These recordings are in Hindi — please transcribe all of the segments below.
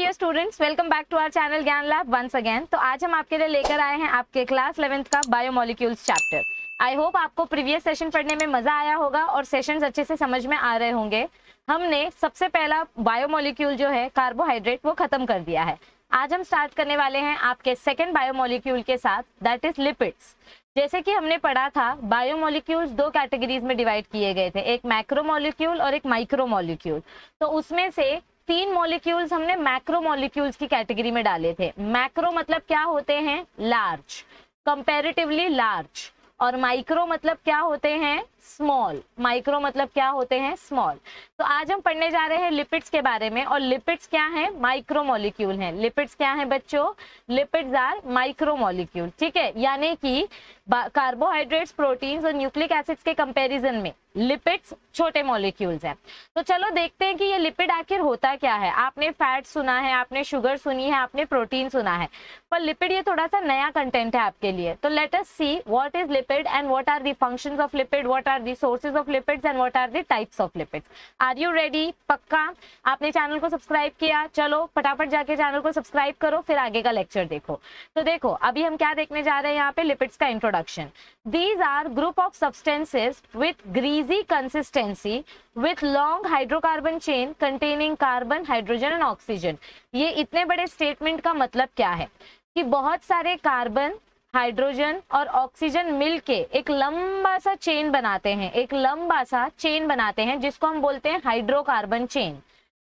Dear students welcome back to our channel Gyan lab once again तो आज हम आपके लिए लेकर आए हैं आपके क्लास इलेवेंथ का बायोमोलिक्यूल्स चैप्टर आई होप आपको प्रीवियस सेशन पढ़ने में मजा आया होगा और सेशन अच्छे से समझ में आ रहे होंगे हमने सबसे पहला बायोमोलिक्यूल जो है कार्बोहाइड्रेट वो खत्म कर दिया है आज हम स्टार्ट करने वाले हैं आपके सेकेंड बायोमोलिक्यूल के साथ दैट इज लिपिड्स जैसे कि हमने पढ़ा था बायोमोलिक्यूल्स दो कैटेगरीज में डिवाइड किए गए थे एक मैक्रोमोलिक्यूल और एक माइक्रोमोलिक्यूल तो उसमें से तीन मॉलिक्यूल्स हमने मैक्रो मॉलिक्यूल्स की कैटेगरी में डाले थे मैक्रो मतलब क्या होते हैं लार्ज कंपेरेटिवली लार्ज और माइक्रो मतलब क्या होते हैं स्मॉल माइक्रो मतलब क्या होते हैं स्मॉल तो आज हम पढ़ने जा रहे हैं लिपिड्स के बारे में और लिपिड्स क्या है माइक्रो मॉलिक्यूल हैं लिपिड्स क्या है बच्चों लिपिड्स आर माइक्रो मॉलिक्यूल ठीक है यानी कि कार्बोहाइड्रेट्स प्रोटीन्स और न्यूक्लिक एसिड्स के कंपैरिजन में लिपिड्स छोटे मॉलिक्यूल्स हैं तो चलो देखते हैं कि ये लिपिड आखिर होता क्या है आपने फैट सुना है आपने शुगर सुनी है आपने प्रोटीन सुना है पर लिपिड ये थोड़ा सा नया कंटेंट है आपके लिए तो let us see what is lipid and what are the functions of lipid what are the sources of lipids and what are the types of lipids are you ready पक्का आपने चैनल को सब्सक्राइब किया चलो फटाफट जाके चैनल को सब्सक्राइब करो फिर आगे का लेक्चर देखो तो देखो अभी हम क्या देखने जा रहे हैं यहाँ पे लिपिड्स का introduction these are group of substances with greasy consistency with long hydrocarbon chain containing carbon hydrogen and oxygen ये इतने बड़े स्टेटमेंट का मतलब क्या है कि बहुत सारे कार्बन हाइड्रोजन और ऑक्सीजन मिलके एक लंबा सा चेन बनाते हैं एक लंबा सा चेन बनाते हैं जिसको हम बोलते हैं हाइड्रोकार्बन चेन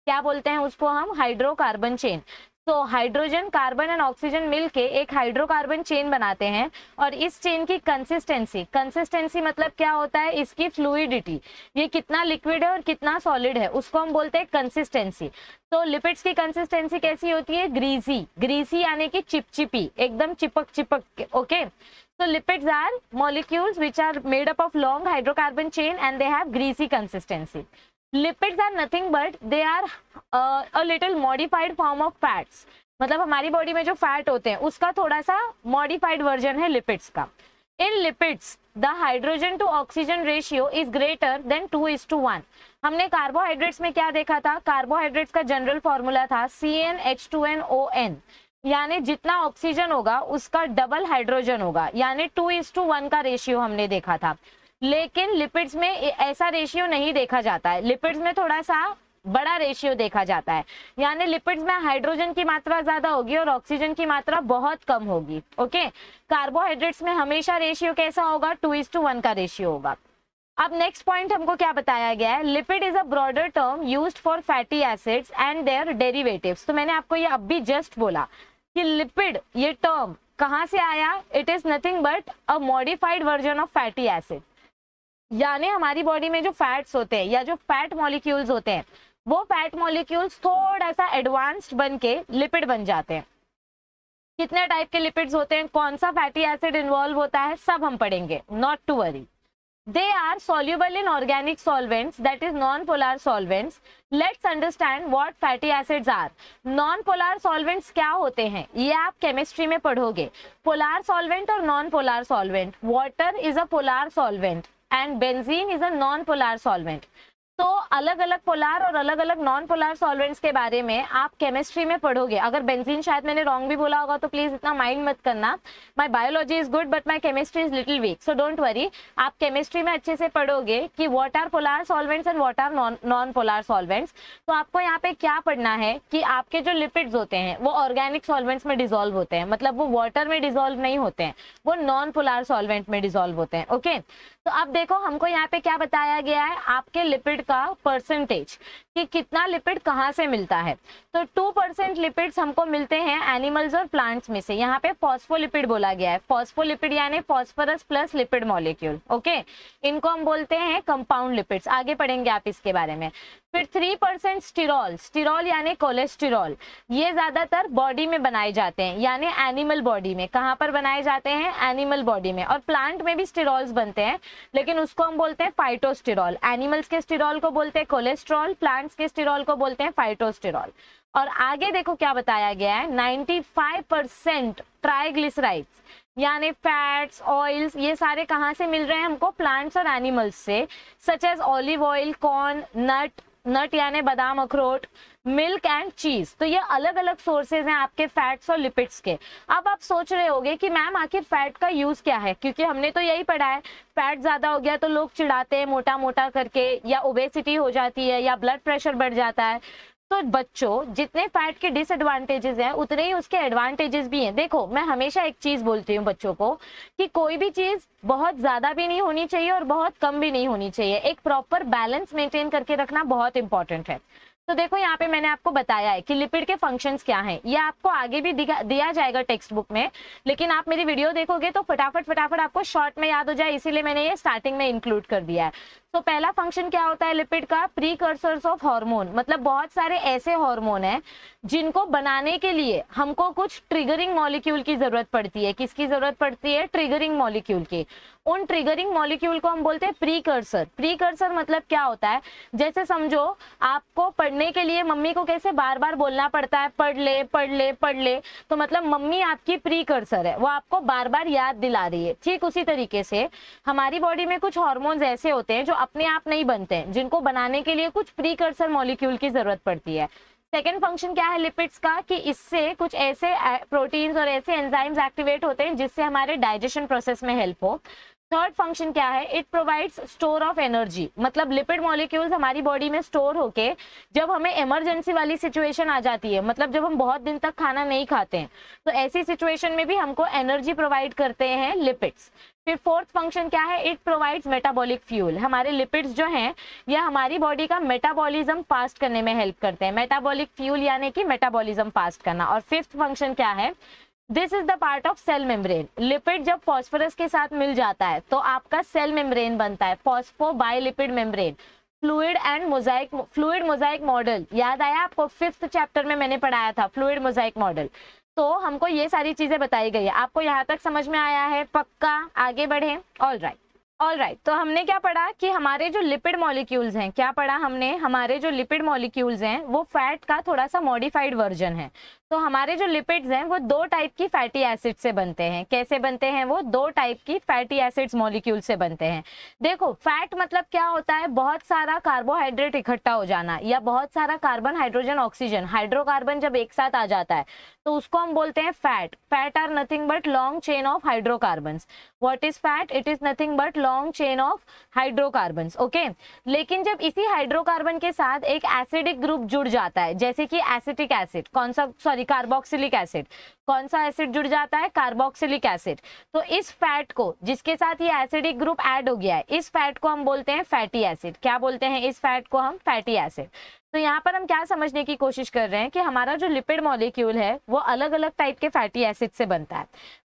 क्या बोलते हैं उसको हम हाइड्रोकार्बन चेन तो हाइड्रोजन कार्बन एंड ऑक्सीजन मिलके एक हाइड्रोकार्बन चेन बनाते हैं और इस चेन की कंसिस्टेंसी कंसिस्टेंसी मतलब क्या होता है इसकी फ्लूइडिटी ये कितना लिक्विड है और कितना सॉलिड है उसको हम बोलते हैं कंसिस्टेंसी तो लिपिड्स की कंसिस्टेंसी कैसी होती है ग्रीसी ग्रीसी यानी कि चिपचिपी एकदम चिपक चिपक ओके तो lipids are molecules which are made up of long hydrocarbon chain and they have greasy consistency lipids are nothing but they are a little modified form of fats मतलब हमारी बॉडी में जो फैट होते हैं उसका थोड़ा सा मॉडिफाइड वर्जन है लिपिड्स का in lipids the hydrogen to oxygen ratio is greater than two is to one हमने कार्बोहाइड्रेट्स में क्या देखा था कार्बोहाइड्रेट्स का जनरल फॉर्मूला था C N H two N O N यानी जितना ऑक्सीजन होगा उसका डबल हाइड्रोजन होगा यानी टू इज टू वन का रेशियो हमने देखा था लेकिन लिपिड्स में ऐसा रेशियो नहीं देखा जाता है लिपिड्स में थोड़ा सा बड़ा रेशियो देखा जाता है यानी लिपिड्स में हाइड्रोजन की मात्रा ज्यादा होगी और ऑक्सीजन की मात्रा बहुत कम होगी ओके कार्बोहाइड्रेट्स में हमेशा रेशियो कैसा होगा टू इज टू वन का रेशियो होगा अब नेक्स्ट पॉइंट हमको क्या बताया गया है lipid is a broader term use for fatty acids and their derivative तो मैंने आपको ये अब भी जस्ट बोला कि लिपिड ये टर्म कहाँ से आया it is nothing but a modified version of fatty acid यानी हमारी बॉडी में जो फैट्स होते हैं या जो फैट मॉलिक्यूल्स होते हैं वो फैट मॉलिक्यूल्स थोड़ा सा एडवांस्ड बन के लिपिड बन जाते हैं कितने टाइप के लिपिड्स होते हैं कौन सा फैटी एसिड इन्वॉल्व होता है सब हम पढ़ेंगे not to worry they are soluble in organic solvents that is non polar solvents let's understand what fatty acids are non polar solvents क्या होते हैं ये आप केमिस्ट्री में पढ़ोगे पोलार सॉल्वेंट और non polar solvent water is a polar solvent and benzene is a non polar solvent तो अलग अलग पोलार और अलग अलग नॉन पोलार सॉल्वेंट्स के बारे में आप केमिस्ट्री में पढ़ोगे अगर बेंजीन शायद मैंने रॉन्ग भी बोला होगा तो प्लीज इतना माइंड मत करना my biology is good but my chemistry is little weak so don't worry आप केमिस्ट्री में अच्छे से पढ़ोगे कि what are polar solvents and what are non polar solvents तो आपको यहाँ पे क्या पढ़ना है कि आपके जो लिपिड्स होते हैं वो ऑर्गेनिक सॉल्वेंट्स में डिजोल्व होते हैं मतलब वो वॉटर में डिजोल्व नहीं होते हैं वो नॉन पोलार सॉल्वेंट में डिजोल्व होते हैं ओके तो अब देखो हमको यहाँ पे क्या बताया गया है आपके लिपिड का परसेंटेज कि कितना लिपिड कहाँ से मिलता है तो टू परसेंट लिपिड्स हमको मिलते हैं एनिमल्स और प्लांट्स में से यहाँ पे फॉस्फोलिपिड बोला गया है फॉस्फोलिपिड यानी phosphorus plus lipid molecule okay इनको हम बोलते हैं कंपाउंड लिपिड्स आगे पढ़ेंगे आप इसके बारे में फिर थ्री परसेंट स्टिरॉल स्टिरॉल यानी कोलेस्टिरॉल ये ज्यादातर बॉडी में बनाए जाते हैं यानी एनिमल बॉडी में कहाँ पर बनाए जाते हैं एनिमल बॉडी में और प्लांट में भी स्टिरॉल्स बनते हैं लेकिन उसको हम बोलते हैं फाइटोस्टिरॉल एनिमल्स के स्टिरॉल को बोलते हैं कोलेस्ट्रॉल प्लांट्स के स्टिरॉल को बोलते हैं फाइटोस्टिरॉल और आगे देखो क्या बताया गया है नाइन्टी फाइव परसेंट ट्राइग्लिसराइड्स यानी फैट्स ऑयल्स ये सारे कहाँ से मिल रहे हैं हमको प्लांट्स और एनिमल्स से such as olive oil corn nut nut यानी बादाम अखरोट मिल्क एंड चीज तो ये अलग अलग सोर्सेज हैं आपके फैट्स और लिपिड्स के अब आप सोच रहे होंगे कि मैम आखिर फैट का यूज क्या है क्योंकि हमने तो यही पढ़ा है फैट ज्यादा हो गया तो लोग चिढ़ाते हैं मोटा मोटा करके या ओबेसिटी हो जाती है या ब्लड प्रेशर बढ़ जाता है तो बच्चों जितने फैट के डिसएडवांटेजेस हैं उतने ही उसके एडवांटेजेस भी हैं देखो मैं हमेशा एक चीज बोलती हूँ बच्चों को कि कोई भी चीज बहुत ज्यादा भी नहीं होनी चाहिए और बहुत कम भी नहीं होनी चाहिए एक प्रॉपर बैलेंस मेंटेन करके रखना बहुत इंपॉर्टेंट है तो देखो यहाँ पे मैंने आपको बताया है कि लिपिड के फंक्शंस क्या हैं ये आपको आगे भी दिया जाएगा टेक्स्ट बुक में लेकिन आप मेरी वीडियो देखोगे तो फटाफट फटाफट आपको शॉर्ट में याद हो जाए इसीलिए मैंने ये स्टार्टिंग में इंक्लूड कर दिया है तो पहला फंक्शन क्या होता है लिपिड का प्री कर्सर्स ऑफ हार्मोन मतलब बहुत सारे ऐसे हार्मोन हैं जिनको बनाने के लिए हमको कुछ ट्रिगरिंग मॉलिक्यूल की जरूरत पड़ती है किसकी जरूरत पड़ती है ट्रिगरिंग मॉलिक्यूल की उन ट्रिगरिंग मॉलिक्यूल को हम बोलते हैं प्री प्रीकर्सर प्री मतलब क्या होता है जैसे समझो आपको पढ़ने के लिए मम्मी को कैसे बार बार बोलना पड़ता है पढ़ ले पढ़ ले पढ़ ले तो मतलब मम्मी आपकी प्रीकर्सर है वो आपको बार बार याद दिला रही है ठीक उसी तरीके से हमारी बॉडी में कुछ हॉर्मोन्स ऐसे होते हैं जो अपने आप नहीं बनते हैं जिनको बनाने के लिए कुछ प्री मॉलिक्यूल की जरूरत पड़ती है सेकेंड फंक्शन क्या है लिपिड्स का कि इससे कुछ ऐसे प्रोटीन्स और ऐसे एंजाइम्स एक्टिवेट होते हैं जिससे हमारे डाइजेशन प्रोसेस में हेल्प हो थर्ड फंक्शन क्या है it provides store of energy मतलब लिपिड मॉलिक्यूल्स हमारी बॉडी में स्टोर होके जब हमें इमरजेंसी वाली सिचुएशन आ जाती है मतलब जब हम बहुत दिन तक खाना नहीं खाते हैं तो ऐसी सिचुएशन में भी हमको एनर्जी प्रोवाइड करते हैं लिपिड्स फिर फोर्थ फंक्शन क्या है इट प्रोवाइड्स मेटाबॉलिक फ्यूल हमारे लिपिड्स जो हैं यह हमारी बॉडी का मेटाबॉलिज्म फास्ट करने में हेल्प करते हैं मेटाबॉलिक फ्यूल यानी कि मेटाबॉलिज्म फास्ट करना और फिफ्थ फंक्शन क्या है this is the part of cell membrane lipid जब फॉस्फोरस के साथ मिल जाता है तो आपका सेल मेम्ब्रेन बनता है phospho biolipid membrane fluid and mosaic fluid mosaic model याद आया आपको फिफ्थ चैप्टर में मैंने पढ़ाया था फ्लूड मोजाइक मॉडल तो हमको ये सारी चीजें बताई गई है आपको यहाँ तक समझ में आया है पक्का आगे बढ़े ऑल राइट ऑल राइट तो हमने क्या पढ़ा कि हमारे जो लिपिड मॉलिक्यूल्स हैं क्या पढ़ा हमने हमारे जो लिपिड मॉलिक्यूल्स हैं वो फैट का थोड़ा सा मॉडिफाइड वर्जन है तो हमारे जो लिपिड्स हैं वो दो टाइप की फैटी एसिड से बनते हैं कैसे बनते हैं वो दो टाइप की फैटी एसिड्स मॉलिक्यूल से बनते हैं देखो फैट मतलब क्या होता है बहुत सारा कार्बोहाइड्रेट इकट्ठा हो जाना या बहुत सारा कार्बन हाइड्रोजन ऑक्सीजन हाइड्रोकार्बन जब एक साथ आ जाता है तो उसको हम बोलते हैं fat fat are nothing but long chain of hydrocarbon what is fat it is nothing but long chain of hydrocarbon okay लेकिन जब इसी हाइड्रोकार्बन के साथ एक एसिडिक ग्रुप जुड़ जाता है जैसे कि एसिटिक एसिड कौन सा सॉरी सॉरी कार्बोक्सिलिक एसिड कौन सा एसिड जुड़ जाता है कार्बोक्सिलिक एसिड तो इस फैट को जिसके साथ ये एसिडिक ग्रुप ऐड हो गया है इस फैट को हम बोलते हैं फैटी एसिड क्या बोलते हैं इस फैट को हम फैटी एसिड तो यहाँ पर हम क्या समझने की कोशिश कर रहे हैं कि हमारा जो लिपिड मॉलिक्यूल है वो अलग अलग टाइप के फैटी एसिड से बनता है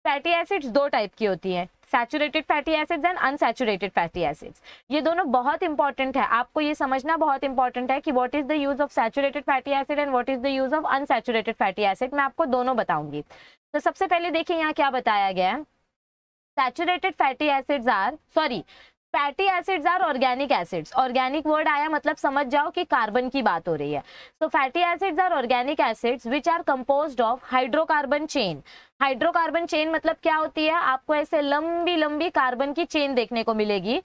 फैटी एसिड्स दो टाइप की होती हैं saturated fatty acids and unsaturated fatty acids ये दोनों बहुत इंपॉर्टेंट है आपको ये समझना बहुत इंपॉर्टेंट है कि what is the use of saturated fatty acid and what is the use of unsaturated fatty acid मैं आपको दोनों बताऊंगी तो सबसे पहले देखिए यहाँ क्या बताया गया है saturated fatty acids are sorry fatty acids are organic acids organic word आया मतलब समझ जाओ कि कार्बन की बात हो रही है so fatty acids are organic acids which are compose of hydrocarbon chain hydrocarbon chain मतलब क्या होती है आपको ऐसे लंबी लंबी कार्बन की चेन देखने को मिलेगी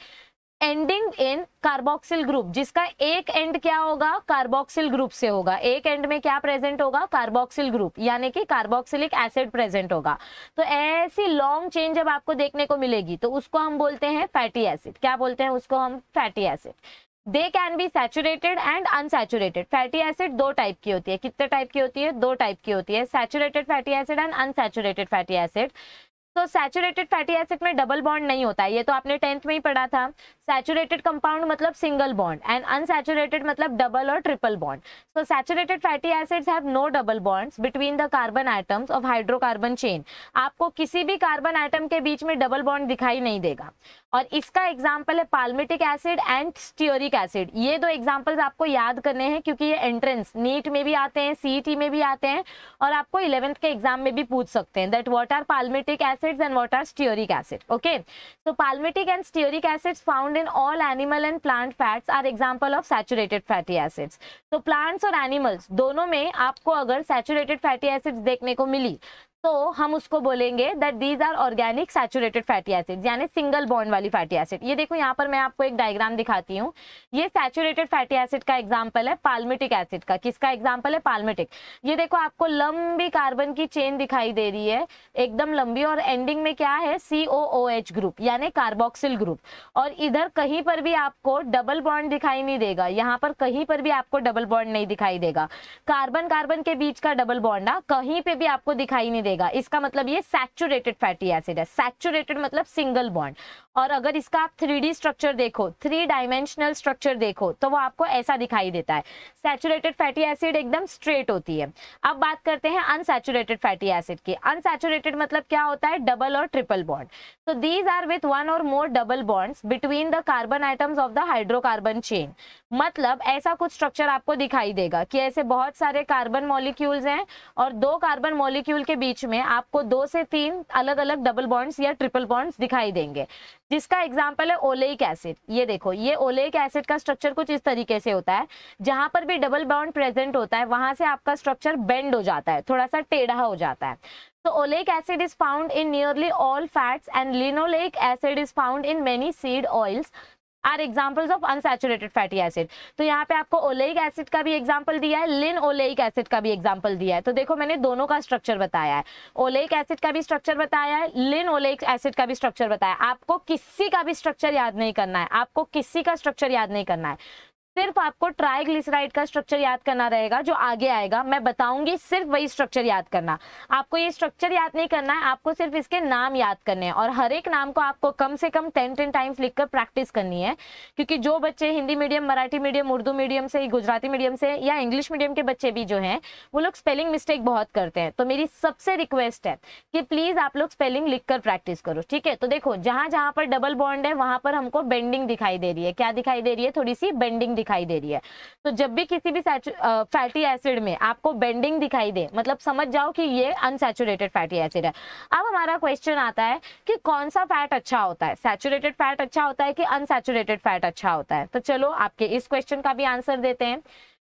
एंडिंग इन कार्बोक्सिल ग्रुप जिसका एक एंड क्या होगा कार्बोक्सिल ग्रुप से होगा एक एंड में क्या प्रेजेंट होगा कार्बोक्सिल ग्रुप यानी कि कार्बोक्सिलिक एसिड प्रेजेंट होगा तो ऐसी लॉन्ग चेन जब आपको देखने को मिलेगी तो उसको हम बोलते हैं फैटी एसिड क्या बोलते हैं उसको हम fatty acid they can be saturated and unsaturated fatty acid दो टाइप की होती है कितने टाइप की होती है दो टाइप की होती है saturated fatty acid and unsaturated fatty acid तो सैचुरेटेड फैटी एसिड में डबल बॉन्ड नहीं होता है ये तो आपने टेंथ में ही पढ़ा था सैचुरेटेड कंपाउंड मतलब सिंगल बॉन्ड एंड अनसेचुरेटेड मतलब डबल और triple bond so saturated fatty acids have no double bonds between the carbon items of hydrocarbon chain आपको किसी भी कार्बन आइटम के बीच में डबल बॉन्ड दिखाई नहीं देगा और इसका एग्जाम्पल है palmitic acid and stearic acid ये दो एग्जाम्पल्स आपको याद करने हैं क्योंकि ये एंट्रेंस नीट में भी आते हैं सीईटी e में भी आते हैं और आपको इलेवेंथ के एग्जाम में भी पूछ सकते हैं that what are palmitic acids and what are stearic acid okay so palmitic and stearic acids found found in all animal and plant fats are example of saturated fatty acids. तो so, plants और animals दोनों में आपको अगर saturated fatty acids देखने को मिली तो हम उसको बोलेंगे that these are organic saturated fatty acid यानी सिंगल बॉन्ड वाली फैटी एसिड ये देखो यहाँ पर मैं आपको एक डायग्राम दिखाती हूँ ये सैचुरेटेड फैटी एसिड का एग्जाम्पल है पाल्मेटिक एसिड का किसका एग्जाम्पल है पाल्मिटिक ये देखो आपको लंबी कार्बन की चेन दिखाई दे रही है एकदम लंबी और एंडिंग में क्या है C O O H group यानी कार्बोक्सिल ग्रुप और इधर कहीं पर भी आपको डबल बॉन्ड दिखाई नहीं देगा यहाँ पर कहीं पर भी आपको डबल बॉन्ड नहीं दिखाई देगा कार्बन कार्बन के बीच का डबल बॉन्ड हाँ, कहीं पर भी आपको दिखाई नहीं देगा बनेगा इसका मतलब ये सैचुरेटेड फैटी एसिड है सैचुरेटेड मतलब सिंगल बॉन्ड और अगर इसका आप थ्री स्ट्रक्चर देखो थ्री डायमेंशनल स्ट्रक्चर देखो तो वो आपको ऐसा दिखाई देता है सैचुरेटेड फैटी एसिड एकदम स्ट्रेट होती है अब बात करते हैं अनसेचुरेटेड फैटी एसिड की अनसेचुरेटेड मतलब क्या होता है डबल और ट्रिपल बॉन्ड तो these are with one or more double bonds between the carbon items of the hydrocarbon chain मतलब ऐसा कुछ स्ट्रक्चर आपको दिखाई देगा कि ऐसे बहुत सारे कार्बन मॉलिक्यूल्स हैं और दो कार्बन मॉलिक्यूल के बीच में आपको दो से तीन अलग अलग डबल बॉन्ड्स या ट्रिपल बॉन्ड्स दिखाई देंगे जिसका एग्जाम्पल है ओलेक एसिड ये देखो ये ओलेक एसिड का स्ट्रक्चर कुछ इस तरीके से होता है जहां पर भी डबल बाउंड प्रेजेंट होता है वहां से आपका स्ट्रक्चर बेंड हो जाता है थोड़ा सा टेढ़ा हो जाता है तो oleic acid is found in nearly all fats and linoleic acid is found in many seed oils are examples of unsaturated fatty acid तो यहाँ पे आपको ओलेइक एसिड का भी एग्जाम्पल दिया है लिन ओलेइक एसिड का भी एग्जाम्पल दिया है तो देखो मैंने दोनों का स्ट्रक्चर बताया है ओलेइक एसिड का भी स्ट्रक्चर बताया है लिन ओलेइक एसिड का भी स्ट्रक्चर बताया आपको किसी का भी स्ट्रक्चर याद नहीं करना है आपको किसी का स्ट्रक्चर याद नहीं करना है सिर्फ आपको ट्राइग्लिसराइड का स्ट्रक्चर याद करना रहेगा जो आगे आएगा मैं बताऊंगी सिर्फ वही स्ट्रक्चर याद करना आपको ये स्ट्रक्चर याद नहीं करना है आपको सिर्फ इसके नाम याद करने हैं और हर एक नाम को आपको कम से कम टेन टेन टाइम्स लिखकर प्रैक्टिस करनी है क्योंकि जो बच्चे Hindi medium Marathi medium Urdu medium से गुजराती मीडियम से या इंग्लिश मीडियम के बच्चे भी जो है वो लोग स्पेलिंग मिस्टेक बहुत करते हैं तो मेरी सबसे रिक्वेस्ट है कि प्लीज आप लोग स्पेलिंग लिखकर प्रैक्टिस करो ठीक है तो देखो जहां जहां पर डबल बॉन्ड है वहां पर हमको बेंडिंग दिखाई दे रही है क्या दिखाई दे रही है थोड़ी सी बेंडिंग दिखाई दे रही है तो जब भी किसी भी फैटी एसिड में आपको बेंडिंग दिखाई दे मतलब समझ जाओ कि ये अनसेचुरेटेड फैटी एसिड है अब हमारा क्वेश्चन आता है कि कौन सा फैट अच्छा होता है सैचुरेटेड फैट अच्छा होता है कि अनसेचुरेटेड फैट अच्छा होता है तो चलो आपके इस क्वेश्चन का भी आंसर देते हैं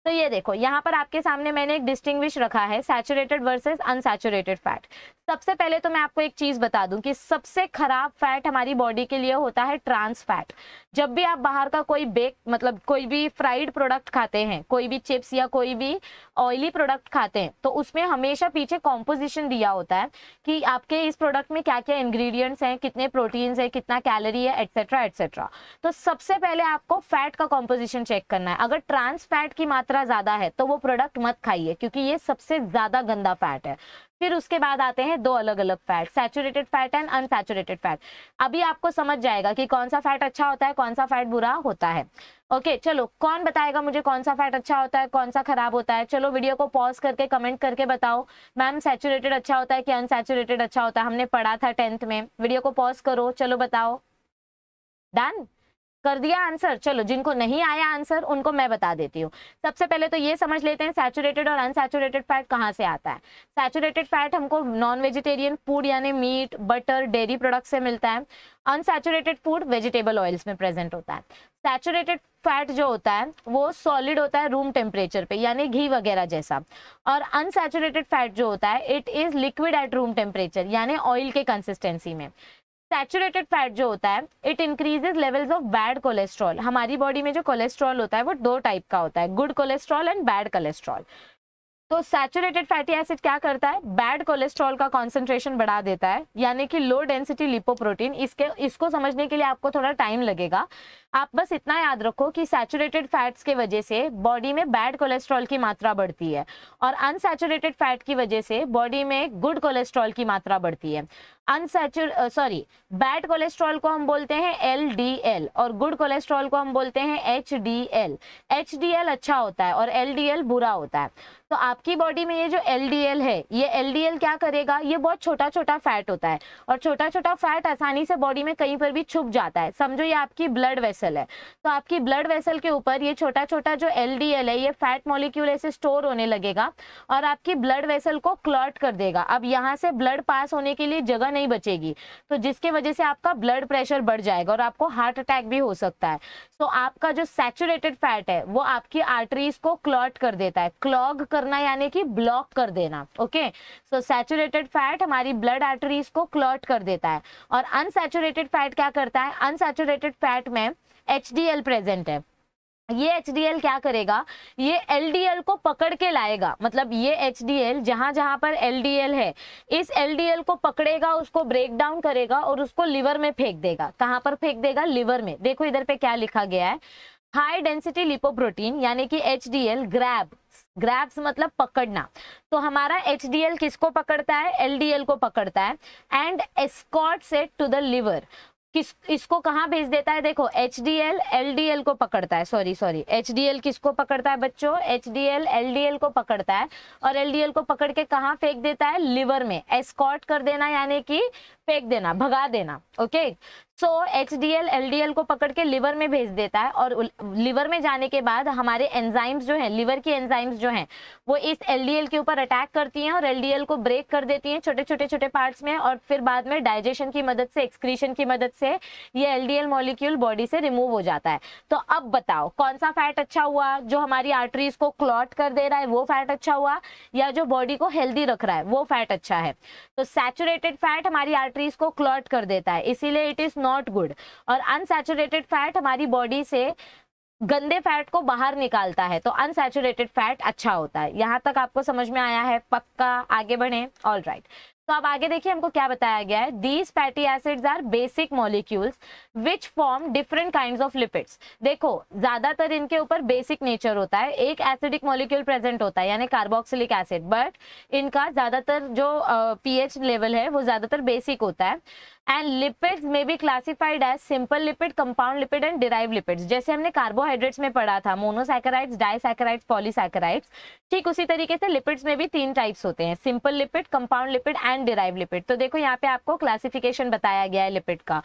तो ये देखो यहाँ पर आपके सामने मैंने एक डिस्टिंग रखा है सैचुरेटेड वर्सेस अनसेचुरेटेड फैट सबसे पहले तो मैं आपको एक चीज बता दूं कि सबसे खराब फैट हमारी बॉडी के लिए होता है ट्रांस फैट जब भी आप बाहर का कोई बेक मतलब कोई भी फ्राइड प्रोडक्ट खाते हैं कोई भी चिप्स या कोई भी ऑयली प्रोडक्ट खाते हैं तो उसमें हमेशा पीछे कॉम्पोजिशन दिया होता है कि आपके इस प्रोडक्ट में क्या क्या इंग्रेडिएंट्स हैं कितने प्रोटीन्स हैं कितना कैलोरी है एटसेट्रा एट्सेट्रा तो सबसे पहले आपको फैट का कॉम्पोजिशन चेक करना है अगर ट्रांस फैट की मात्रा मात्रा ज्यादा है तो वो प्रोडक्ट मत खाइए क्योंकि ये सबसे ज्यादा गंदा फैट है फिर उसके बाद आते हैं दो अलग अलग fat saturated fat and unsaturated fat अभी आपको समझ जाएगा कि कौन सा फैट अच्छा होता है कौन सा फैट बुरा होता है ओके okay, चलो कौन बताएगा मुझे कौन सा फैट अच्छा होता है कौन सा खराब होता है चलो वीडियो को पॉज करके कमेंट करके बताओ मैम सैचुरेटेड अच्छा होता है कि अनसेचुरेटेड अच्छा होता है हमने पढ़ा था टेंथ में वीडियो को पॉज करो चलो बताओ डन कर दिया आंसर चलो जिनको नहीं आया आंसर उनको मैं बता देती हूँ सबसे पहले तो ये समझ लेते हैं सैचुरेटेड और अनसेचुरेटेड फैट कहाँ से आता है सैचुरेटेड फैट हमको नॉन वेजिटेरियन फूड यानी मीट बटर डेयरी प्रोडक्ट से मिलता है अनसेचुरेटेड फूड वेजिटेबल ऑयल्स में प्रेजेंट होता है सैचुरेटेड फैट जो होता है वो सॉलिड होता है रूम टेम्परेचर पे यानी घी वगैरह जैसा और अनसेचुरेटेड फैट जो होता है it is liquid at room temperature यानी ऑयल के कंसिस्टेंसी में सैचुरेटेड फैट जो होता है it increases levels of bad cholesterol हमारी बॉडी में जो कोलेस्ट्रॉल होता है वो दो टाइप का होता है good cholesterol and bad cholesterol तो सैचुरेटेड फैटी एसिड क्या करता है बैड कोलेस्ट्रॉल का कॉन्सेंट्रेशन बढ़ा देता है यानी कि लो डेंसिटी लिपोप्रोटीन इसके इसको समझने के लिए आपको थोड़ा टाइम लगेगा आप बस इतना याद रखो कि सैचुरेटेड फैट्स के वजह से बॉडी में बैड कोलेस्ट्रॉल की मात्रा बढ़ती है और अनसेचुरेटेड फैट की वजह से बॉडी में गुड कोलेस्ट्रॉल की मात्रा बढ़ती है अनसेचुर सॉरी बैड कोलेस्ट्रॉल को हम बोलते हैं एल डी एल और गुड कोलेस्ट्रॉल को हम बोलते हैं H D L H D L अच्छा होता है और एल डी एल बुरा होता है तो आपकी बॉडी में ये जो एल है ये एल क्या करेगा ये बहुत छोटा छोटा फैट होता है और छोटा छोटा फैट आसानी से बॉडी में कहीं पर भी छुप जाता है समझो ये आपकी ब्लड वेसल है तो आपकी ब्लड वेसल के ऊपर ये छोटा छोटा जो एल है ये फैट मॉलिक्यूल ऐसे स्टोर होने लगेगा और आपकी ब्लड वेसल को क्लॉट कर देगा अब यहाँ से ब्लड पास होने के लिए जगह नहीं बचेगी तो जिसके वजह से आपका ब्लड प्रेशर बढ़ जाएगा और आपको हार्ट अटैक भी हो सकता है तो आपका जो सैचुरेटेड फैट है वो आपकी आर्टरीज को क्लॉट कर देता है क्लॉग कर करना यानी कि ब्लॉक कर देना ओके सो सैचुरेटेड फैट हमारी ब्लड आर्टरीज को क्लॉट कर देता है और अनसेचुरेटेड फैट क्या करता है अनसेचुरेटेड फैट में एच प्रेजेंट है ये एच क्या करेगा ये एल को पकड़ के लाएगा मतलब ये एच डी एल जहां जहां पर एल है इस एल को पकड़ेगा उसको ब्रेक डाउन करेगा और उसको लिवर में फेंक देगा कहां पर फेंक देगा लिवर में देखो इधर पे क्या लिखा गया है हाई डेंसिटी लिपोप्रोटीन यानी कि H D L grab grabs मतलब पकड़ना तो हमारा एच किसको पकड़ता है एल को पकड़ता है and escort set to the liver किस इसको कहाँ भेज देता है देखो H D L L D L को पकड़ता है sorry sorry H D L किसको पकड़ता है बच्चों H D L L D L को पकड़ता है और एल डी एल को पकड़ के कहाँ फेंक देता है लिवर में एस्कॉट कर देना यानी कि फेंक देना भगा देना okay so H D L L D L को पकड़ के लिवर में भेज देता है और लिवर में जाने के बाद हमारे एंजाइम्स जो हैं लिवर की एंजाइम्स जो हैं वो इस एल डी एल के ऊपर अटैक करती हैं और एल डी एल को ब्रेक कर देती हैं छोटे छोटे छोटे पार्ट्स में और फिर बाद में डाइजेशन की मदद से एक्सक्रीशन की मदद से ये L D L molecule body से रिमूव हो जाता है तो अब बताओ कौन सा फैट अच्छा हुआ जो हमारी आर्टरीज को क्लॉट कर दे रहा है वो फैट अच्छा हुआ या जो बॉडी को हेल्दी रख रहा है वो फैट अच्छा है तो सैचुरेटेड फैट हमारी आर्टरीज को क्लॉट कर देता है इसीलिए इट इज नॉट गुड और अनसेचुरेटेड फैट हमारी बॉडी से गंदे फैट को बाहर निकालता है तो अनसेचुरेटेड फैट अच्छा होता है यहाँ तक आपको समझ में आया है पक्का आगे बढ़े ऑल राइट तो अब आगे देखिए हमको क्या बताया गया है these fatty acids are basic molecules which form different kind of lipids देखो ज्यादातर इनके ऊपर बेसिक नेचर होता है एक एसिडिक मॉलिक्यूल प्रेजेंट होता है यानी कार्बोक्सिलिक एसिड बट इनका ज्यादातर जो पीएच uh, लेवल है वो ज्यादातर बेसिक होता है एंड लिपिड्स में भी classified as simple lipid compound lipid and derive lipids जैसे हमने कार्बोहाइड्रेट्स में पढ़ा था मोनोसैकेराइड्स डाइसैकेराइड्स पॉलीसैकेराइड्स ठीक उसी तरीके से लिपिड्स में भी तीन टाइप्स होते हैं simple lipid compound lipid and and derive lipid तो देखो यहाँ पे आपको क्लासिफिकेशन बताया गया है लिपिड का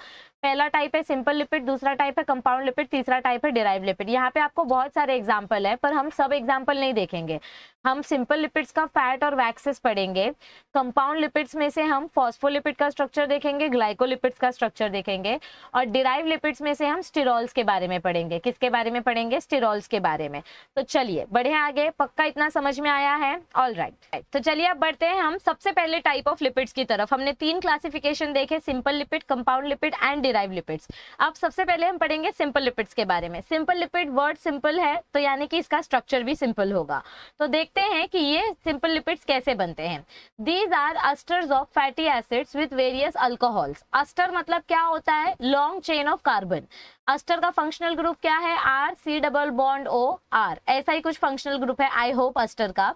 पहला टाइप है सिंपल लिपिड दूसरा टाइप है कंपाउंड लिपिड तीसरा टाइप है डिराइव लिपिड यहाँ पे आपको बहुत सारे एग्जाम्पल है पर हम सब एग्जाम्पल नहीं देखेंगे हम सिंपल लिपिड्स का फैट और वैक्सेस पढ़ेंगे कंपाउंड लिपिड्स में से हम फॉस्फोलिपिड का स्ट्रक्चर देखेंगे ग्लाइकोलिपिड्स का स्ट्रक्चर देखेंगे और डिराइव लिपिड्स में से हम स्टिरोल्स के बारे में पढ़ेंगे किसके बारे में पढ़ेंगे स्टिरोल्स के बारे में तो चलिए बढ़े आगे पक्का इतना समझ में आया है ऑल राइट right. तो चलिए अब बढ़ते हैं हम सबसे पहले टाइप ऑफ लिपिड्स की तरफ हमने तीन क्लासिफिकेशन देखे simple lipid compound lipid and derive lipids अब सबसे पहले हम पढ़ेंगे सिंपल लिपिड्स के बारे में सिंपल लिपिड वर्ड सिंपल है तो यानी कि इसका स्ट्रक्चर भी सिंपल होगा तो देखते हैं कि ये सिंपल लिपिड्स कैसे बनते हैं these are esters of fatty acids with various alcohols ester मतलब क्या होता है long chain of carbon ester का फंक्शनल ग्रुप क्या है R C double bond O R ऐसा ही कुछ फंक्शनल ग्रुप है आई होप अस्टर का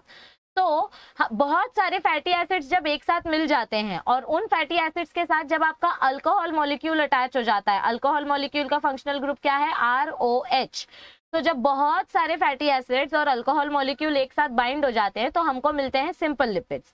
तो बहुत सारे फैटी एसिड्स जब एक साथ मिल जाते हैं और उन फैटी एसिड्स के साथ जब आपका अल्कोहल मॉलिक्यूल अटैच हो जाता है अल्कोहल मॉलिक्यूल का फंक्शनल ग्रुप क्या है आर ओ एच तो जब बहुत सारे फैटी एसिड्स और अल्कोहल मॉलिक्यूल एक साथ बाइंड हो जाते हैं तो हमको मिलते हैं simple lipids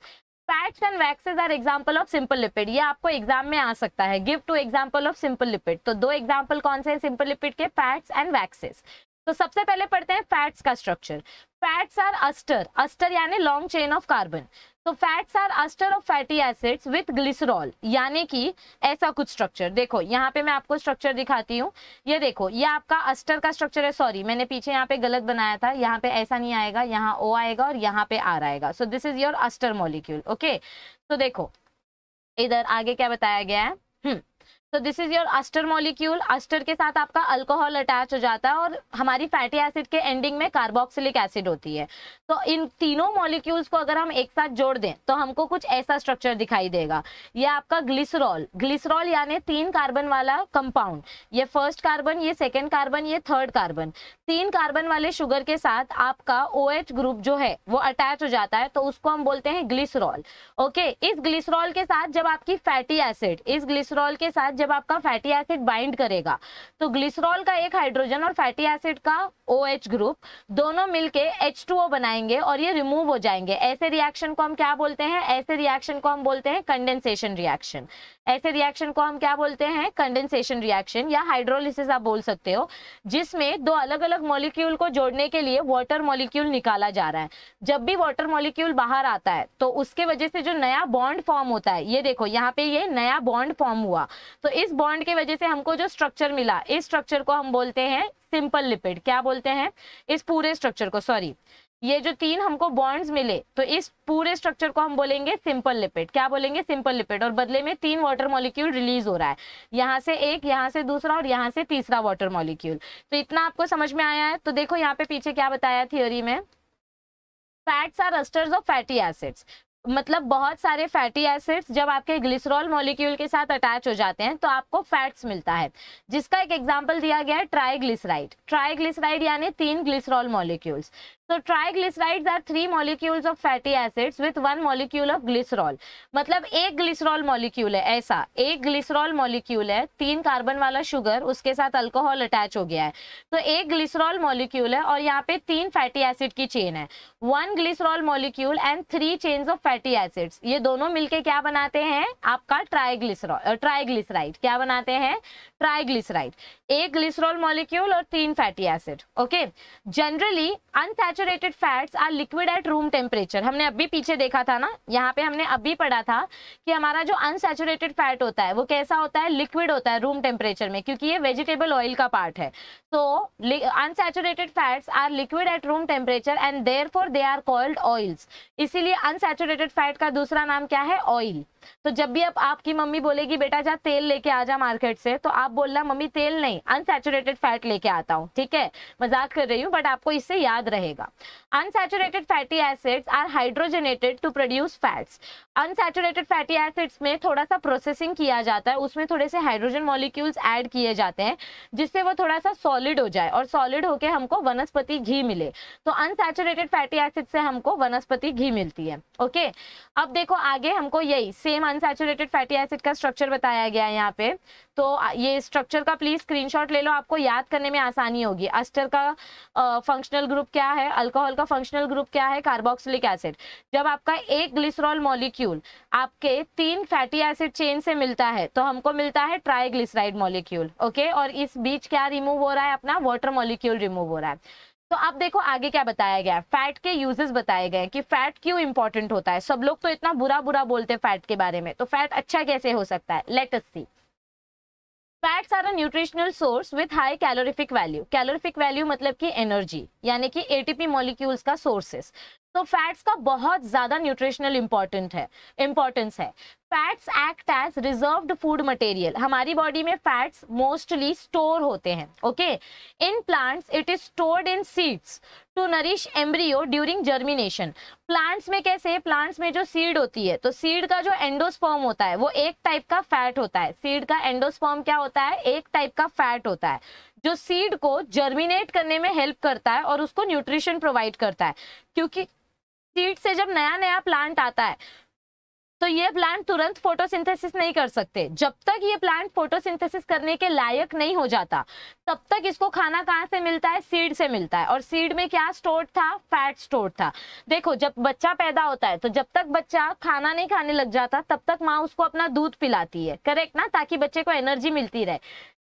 fats and waxes are example of simple lipid ये आपको एग्जाम में आ सकता है give two example of simple lipid तो दो एग्जाम्पल कौन से हैं सिंपल लिपिड के फैट्स एंड वैक्सेस तो सबसे पहले पढ़ते हैं फैट्स का structure fats are ester ester यानी लॉन्ग चेन ऑफ कार्बन तो fats are ester of fatty acids with glycerol यानी कि ऐसा कुछ स्ट्रक्चर देखो यहाँ पे मैं आपको स्ट्रक्चर दिखाती हूँ ये देखो ये आपका अस्टर का स्ट्रक्चर है सॉरी मैंने पीछे यहाँ पे गलत बनाया था यहाँ पे ऐसा नहीं आएगा यहाँ ओ आएगा और यहाँ पे आर आएगा so this is your ester molecule okay तो देखो इधर आगे क्या बताया गया है हम्म, तो this is your ester molecule ester के साथ आपका अल्कोहल अटैच हो जाता है और हमारी फैटी एसिड के एंडिंग में कार्बोक्सिलिक एसिड होती है तो इन तीनों मॉलिक्यूल्स को अगर हम एक साथ जोड़ दें तो हमको कुछ ऐसा स्ट्रक्चर दिखाई देगा ये आपका ग्लिसरॉल ग्लिसरॉल यानी तीन कार्बन वाला कंपाउंड ये फर्स्ट कार्बन ये सेकेंड कार्बन ये थर्ड कार्बन तीन कार्बन वाले शुगर के साथ आपका ओ OH ग्रुप जो है वो अटैच हो जाता है तो उसको हम बोलते हैं ग्लिसरॉल ओके इस ग्लिसरॉल के साथ जब आपकी फैटी एसिड इस ग्लिसरॉल के साथ जब आपका फैटी एसिड बाइंड करेगा तो ग्लिसरॉल का एक हाइड्रोजन और फैटी एसिड का ओ OH ग्रुप दोनों मिलके H2O बनाएंगे और ये रिमूव हो जाएंगे ऐसे रिएक्शन को हम क्या बोलते हैं ऐसे रिएक्शन को हम बोलते हैं कंडेंसेशन रिएक्शन ऐसे रिएक्शन को हम क्या बोलते हैं कंडेंसेशन रिएक्शन या हाइड्रोलिसिस आप बोल सकते हो जिसमें दो अलग अलग मॉलिक्यूल को जोड़ने के लिए वाटर मॉलिक्यूल निकाला जा रहा है जब भी वाटर मॉलिक्यूल बाहर आता है तो उसके वजह से जो नया बॉन्ड फॉर्म होता है ये देखो यहाँ पे ये नया बॉन्ड फॉर्म हुआ तो तो इस बॉन्ड के वजह से हमको जो स्ट्रक्चर मिला इस स्ट्रक्चर को हम बोलते हैं सिंपल लिपिड क्या बोलते हैं इस पूरे स्ट्रक्चर को सॉरी ये जो तीन हमको बॉन्ड्स मिले तो इस पूरे स्ट्रक्चर को हम बोलेंगे सिंपल लिपिड क्या बोलेंगे सिंपल लिपिड और बदले में तीन वाटर मॉलिक्यूल रिलीज हो रहा है यहाँ से एक यहाँ से दूसरा और यहाँ से तीसरा वाटर मॉलिक्यूल तो इतना आपको समझ में आया है तो देखो यहाँ पे पीछे क्या बताया थियोरी में fats are esters of fatty acids मतलब बहुत सारे फैटी एसिड्स जब आपके ग्लिसरॉल मॉलिक्यूल के साथ अटैच हो जाते हैं तो आपको फैट्स मिलता है जिसका एक एग्जाम्पल दिया गया है ट्राइग्लिसराइड ट्राइग्लिसराइड यानी तीन ग्लिसरॉल मॉलिक्यूल्स तो triglycerides are three molecules of fatty acids with one molecule of glycerol मतलब एक ग्लिसरॉल मॉलिक्यूल है ऐसा एक ग्लिसरॉल मॉलिक्यूल है तीन कार्बन वाला शुगर उसके साथ अल्कोहल अटैच हो गया है तो एक ग्लिसरॉल मॉलिक्यूल है और यहाँ पे तीन फैटी एसिड की चेन है one glycerol molecule and three chain of fatty acids ये दोनों मिलकर क्या बनाते हैं आपका ट्राइग्लिसराइड क्या बनाते हैं ट्राइग्लिसराइड एक ग्लिसरॉल मॉलिक्यूल और तीन fatty acid okay generally unsaturated fats are liquid at room temperature हमने अभी पीछे देखा था ना यहाँ पे हमने अभी पढ़ा था कि हमारा जो अनसेचुरेटेड फैट होता है वो कैसा होता है लिक्विड होता है रूम टेम्परेचर में क्योंकि ये वेजिटेबल ऑयल का पार्ट है तो unsaturated fats are liquid at room temperature and therefore they are called oils इसीलिए अनसेचुरेटेड फैट का दूसरा नाम क्या है ऑयल तो जब भी आप आपकी मम्मी बोलेगी बेटा जा तेल लेके आ जा मार्केट से तो आप बोलना मम्मी तेल नहीं अनसेचुरेटेड फैट लेके आता हूँ ठीक है मजाक कर रही हूँ बट आपको इससे याद रहेगा unsaturated fatty acids are hydrogenated to produce fats unsaturated fatty acids में थोड़ा सा प्रोसेसिंग किया जाता है उसमें थोड़े से हाइड्रोजन मॉलिक्यूल्स ऐड किए जाते हैं जिससे वो थोड़ा सा सॉलिड हो जाए और सॉलिड होकर हमको वनस्पति घी मिले तो अनसेचुरेटेड फैटी एसिड से हमको वनस्पति घी मिलती है ओके अब देखो आगे हमको यही same same unsaturated fatty acid का स्ट्रक्चर बताया गया है यहाँ पे तो ये स्ट्रक्चर का प्लीज स्क्रीनशॉट ले लो आपको याद करने में आसानी होगी अस्टर का फंक्शनल uh, ग्रुप क्या है अल्कोहल का फंक्शनल ग्रुप क्या है कार्बोक्सिलिक एसिड जब आपका एक ग्लिसरॉल मॉलिक्यूल आपके तीन फैटी एसिड चेन से मिलता है तो हमको मिलता है ट्राई मॉलिक्यूल ओके और इस बीच क्या रिमूव हो रहा है अपना वाटर मॉलिक्यूल रिमूव हो रहा है तो आप देखो आगे क्या बताया गया है फैट के यूजेस बताए गए कि फैट क्यों इंपॉर्टेंट होता है सब लोग तो इतना बुरा बुरा बोलते हैं फैट के बारे में तो फैट अच्छा कैसे हो सकता है let us see fats are a nutritional source with high calorific value calorific value मतलब कि एनर्जी यानी कि एटीपी मॉलिक्यूल्स का सोर्सेस तो फैट्स का बहुत ज़्यादा न्यूट्रिशनल इंपॉर्टेंट है इम्पॉर्टेंस है fats act as reserve food material हमारी बॉडी में फैट्स मोस्टली स्टोर होते हैं okay in plants it is stored in seeds to nourish embryo during germination plants में कैसे प्लांट्स में जो सीड होती है तो सीड का जो एंडोस्पर्म होता है वो एक टाइप का फैट होता है सीड का एंडोस्पर्म क्या होता है एक टाइप का फैट होता है जो सीड को जर्मिनेट करने में हेल्प करता है और उसको न्यूट्रिशन प्रोवाइड करता है क्योंकि सीड से जब नया नया प्लांट आता है तो ये प्लांट तुरंत फोटोसिंथेसिस नहीं कर सकते जब तक ये प्लांट फोटोसिंथेसिस करने के लायक नहीं हो जाता तब तक इसको खाना कहाँ से मिलता है सीड से मिलता है और सीड में क्या स्टोर्ड था फैट स्टोर्ड था देखो जब बच्चा पैदा होता है तो जब तक बच्चा खाना नहीं खाने लग जाता तब तक माँ उसको अपना दूध पिलाती है करेक्ट ना ताकि बच्चे को एनर्जी मिलती रहे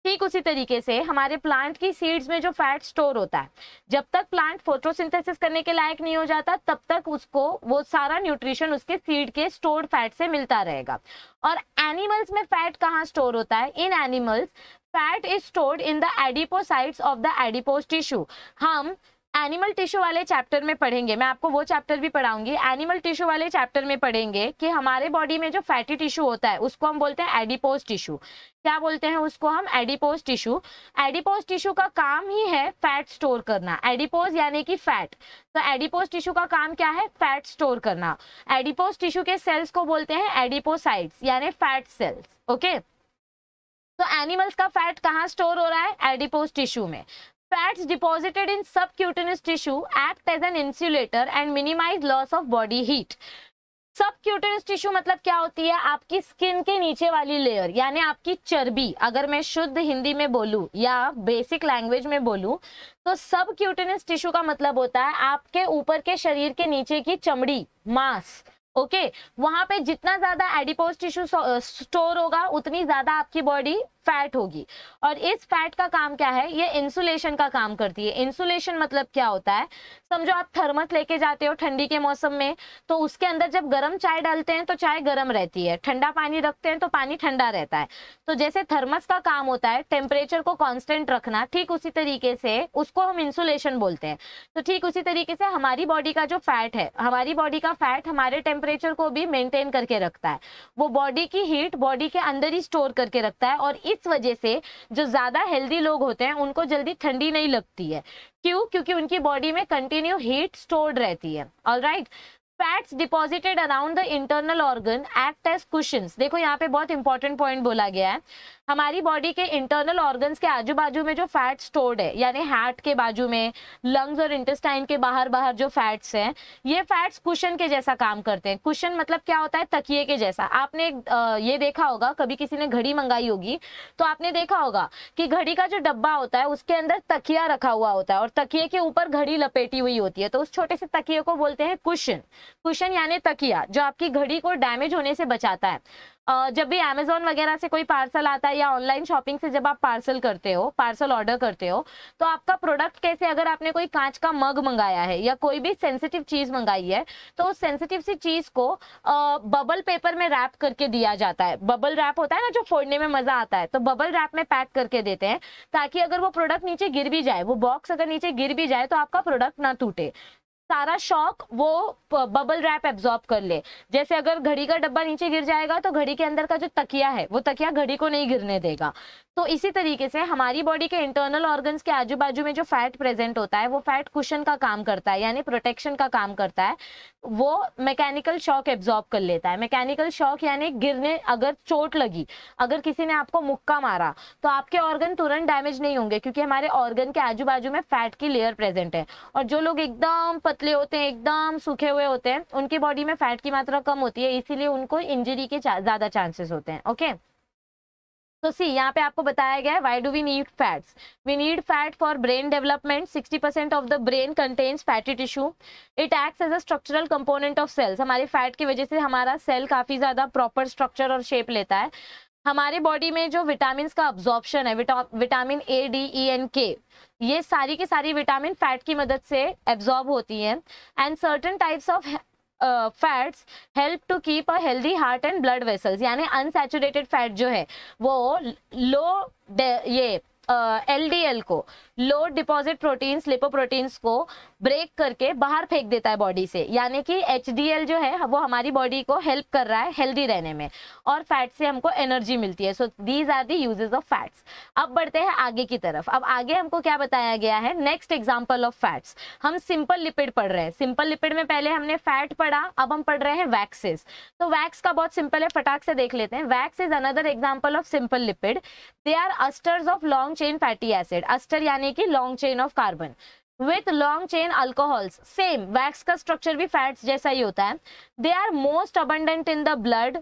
ठीक उसी तरीके से हमारे प्लांट की सीड्स में जो फैट स्टोर होता है जब तक प्लांट फोटोसिंथेसिस करने के लायक नहीं हो जाता तब तक उसको वो सारा न्यूट्रिशन उसके सीड के स्टोर्ड फैट से मिलता रहेगा और एनिमल्स में फैट कहाँ स्टोर होता है in animals fat is stored in the adipocytes of the adipose tissue हम एनिमल टिश्यू वाले चैप्टर में पढ़ेंगे मैं आपको वो चैप्टर भी पढ़ाऊंगी एनिमल टिश्यू वाले चैप्टर में पढ़ेंगे कि हमारे बॉडी में जो फैटी टिश्यू होता है उसको हम बोलते हैं एडिपोज टिश्यू क्या बोलते हैं उसको हम एडिपोज टिश्यू एडिपोज टिश्यू का काम ही है फैट स्टोर करना एडिपोज यानी कि फैट तो एडिपोज टिश्यू का काम क्या है फैट स्टोर करना एडिपोज टिश्यू के सेल्स को बोलते हैं एडिपोसाइड यानी फैट सेल्स ओके तो एनिमल्स का फैट कहाँ स्टोर हो रहा है एडिपोज टिश्यू में fats deposited in subcutaneous tissue act as an insulator and minimize loss of body heat subcutaneous tissue मतलब क्या होती है आपकी स्किन के नीचे वाली लेयर यानी आपकी चर्बी अगर मैं शुद्ध हिंदी में बोलूं या बेसिक लैंग्वेज में बोलूं तो सबक्यूटेनस टिश्यू का मतलब होता है आपके ऊपर के शरीर के नीचे की चमड़ी मांस ओके वहां पे जितना ज्यादा एडिपोज टिश्यू स्टोर होगा उतनी ज्यादा आपकी बॉडी फैट होगी और इस फैट का काम क्या है ये इंसुलेशन का काम करती है इंसुलेशन मतलब क्या होता है समझो आप थर्मस लेके जाते हो ठंडी के मौसम में तो उसके अंदर जब गर्म चाय डालते हैं तो चाय गर्म रहती है ठंडा पानी रखते हैं तो पानी ठंडा रहता है तो जैसे थर्मस का काम होता है टेम्परेचर को कॉन्स्टेंट रखना ठीक उसी तरीके से उसको हम इंसुलेशन बोलते हैं तो ठीक उसी तरीके से हमारी बॉडी का जो फैट है हमारी बॉडी का फैट हमारे टेम्परेचर को भी मेनटेन करके रखता है वो बॉडी की हीट बॉडी के अंदर ही स्टोर करके रखता है और इस वजह से जो ज़्यादा हेल्दी लोग होते हैं उनको जल्दी ठंडी नहीं लगती है क्यों क्योंकि उनकी बॉडी में कंटिन्यू हीट स्टोर्ड रहती है all right fats deposited around the internal organ act as cushion देखो यहाँ पे बहुत इंपॉर्टेंट पॉइंट बोला गया है हमारी बॉडी के इंटरनल ऑर्गन्स के आजू बाजू में जो फैट स्टोर्ड है यानी हार्ट के बाजू में लंग्स और इंटेस्टाइन के बाहर बाहर जो फैट्स हैं ये फैट्स कुशन के जैसा काम करते हैं कुशन मतलब क्या होता है तकिए के जैसा आपने ये देखा होगा कभी किसी ने घड़ी मंगाई होगी तो आपने देखा होगा कि घड़ी का जो डब्बा होता है उसके अंदर तकिया रखा हुआ होता है और तकिए के ऊपर घड़ी लपेटी हुई होती है तो उस छोटे से तकिए को बोलते हैं कुशन कुशन यानी तकिया जो आपकी घड़ी को डैमेज होने से बचाता है जब भी अमेजोन वगैरह से कोई पार्सल आता है या ऑनलाइन शॉपिंग से जब आप पार्सल करते हो पार्सल ऑर्डर करते हो तो आपका प्रोडक्ट कैसे अगर आपने कोई कांच का मग मंगाया है या कोई भी सेंसिटिव चीज मंगाई है तो उस सेंसिटिव सी चीज को बबल पेपर में रैप करके दिया जाता है बबल रैप होता है ना जो फोड़ने में मजा आता है तो बबल रैप में पैक करके देते हैं ताकि अगर वो प्रोडक्ट नीचे गिर भी जाए वो बॉक्स अगर नीचे गिर भी जाए तो आपका प्रोडक्ट ना टूटे सारा शॉक वो बबल रैप एब्जॉर्ब कर ले जैसे अगर घड़ी का डब्बा नीचे गिर जाएगा तो घड़ी के अंदर का जो तकिया है वो तकिया घड़ी को नहीं गिरने देगा तो इसी तरीके से हमारी बॉडी के इंटरनल ऑर्गन्स के आजू बाजू में जो फैट प्रेजेंट होता है वो फैट कुशन का काम करता है यानी प्रोटेक्शन का काम करता है वो मैकेनिकल शॉक एब्जॉर्ब कर लेता है मैकेनिकल शॉक यानी गिरने अगर चोट लगी अगर किसी ने आपको मुक्का मारा तो आपके ऑर्गन तुरंत डैमेज नहीं होंगे क्योंकि हमारे ऑर्गन के आजू बाजू में फैट की लेयर प्रेजेंट है और जो लोग एकदम पतले होते हैं एकदम सूखे हुए होते हैं उनकी बॉडी में फैट की मात्रा कम होती है इसीलिए उनको इंजरी के ज़्यादा चांसेस होते हैं ओके तो सी यहाँ पे आपको बताया गया है why do we need fats we need fat for brain development 60 percent of the brain contains fatty tissue it acts as a structural component of cells हमारे फैट की वजह से हमारा सेल काफ़ी ज़्यादा प्रॉपर स्ट्रक्चर और शेप लेता है हमारे बॉडी में जो विटामिन का अब्जॉर्बशन है vitamin A D E and K ये सारी की सारी विटामिन फैट की मदद से एब्जॉर्ब होती हैं and certain types of fats help to keep a healthy heart and blood vessels यानी अनसेचुरेटेड फैट जो है वो लो ये एलडीएल uh, को लो डिपॉजिट प्रोटीन्स लिपोप्रोटीन्स को ब्रेक करके बाहर फेंक देता है बॉडी से यानी कि एच जो है वो हमारी बॉडी को हेल्प कर रहा है हेल्दी रहने में और फैट से हमको एनर्जी मिलती है so these are the uses of fats अब बढ़ते हैं आगे की तरफ अब आगे हमको क्या बताया गया है नेक्स्ट एग्जाम्पल ऑफ फैट्स हम सिंपल लिपिड पढ़ रहे हैं सिंपल लिपिड में पहले हमने फैट पढ़ा अब हम पढ़ रहे हैं वैक्सेस तो वैक्स का बहुत सिंपल है फटाक से देख लेते हैं wax is another example of simple lipid they are esters of long chain fatty acid ester यानी कि long chain of carbon with long chain alcohols same wax का स्ट्रक्चर भी फैट्स जैसा ही होता है they are most abundant in the blood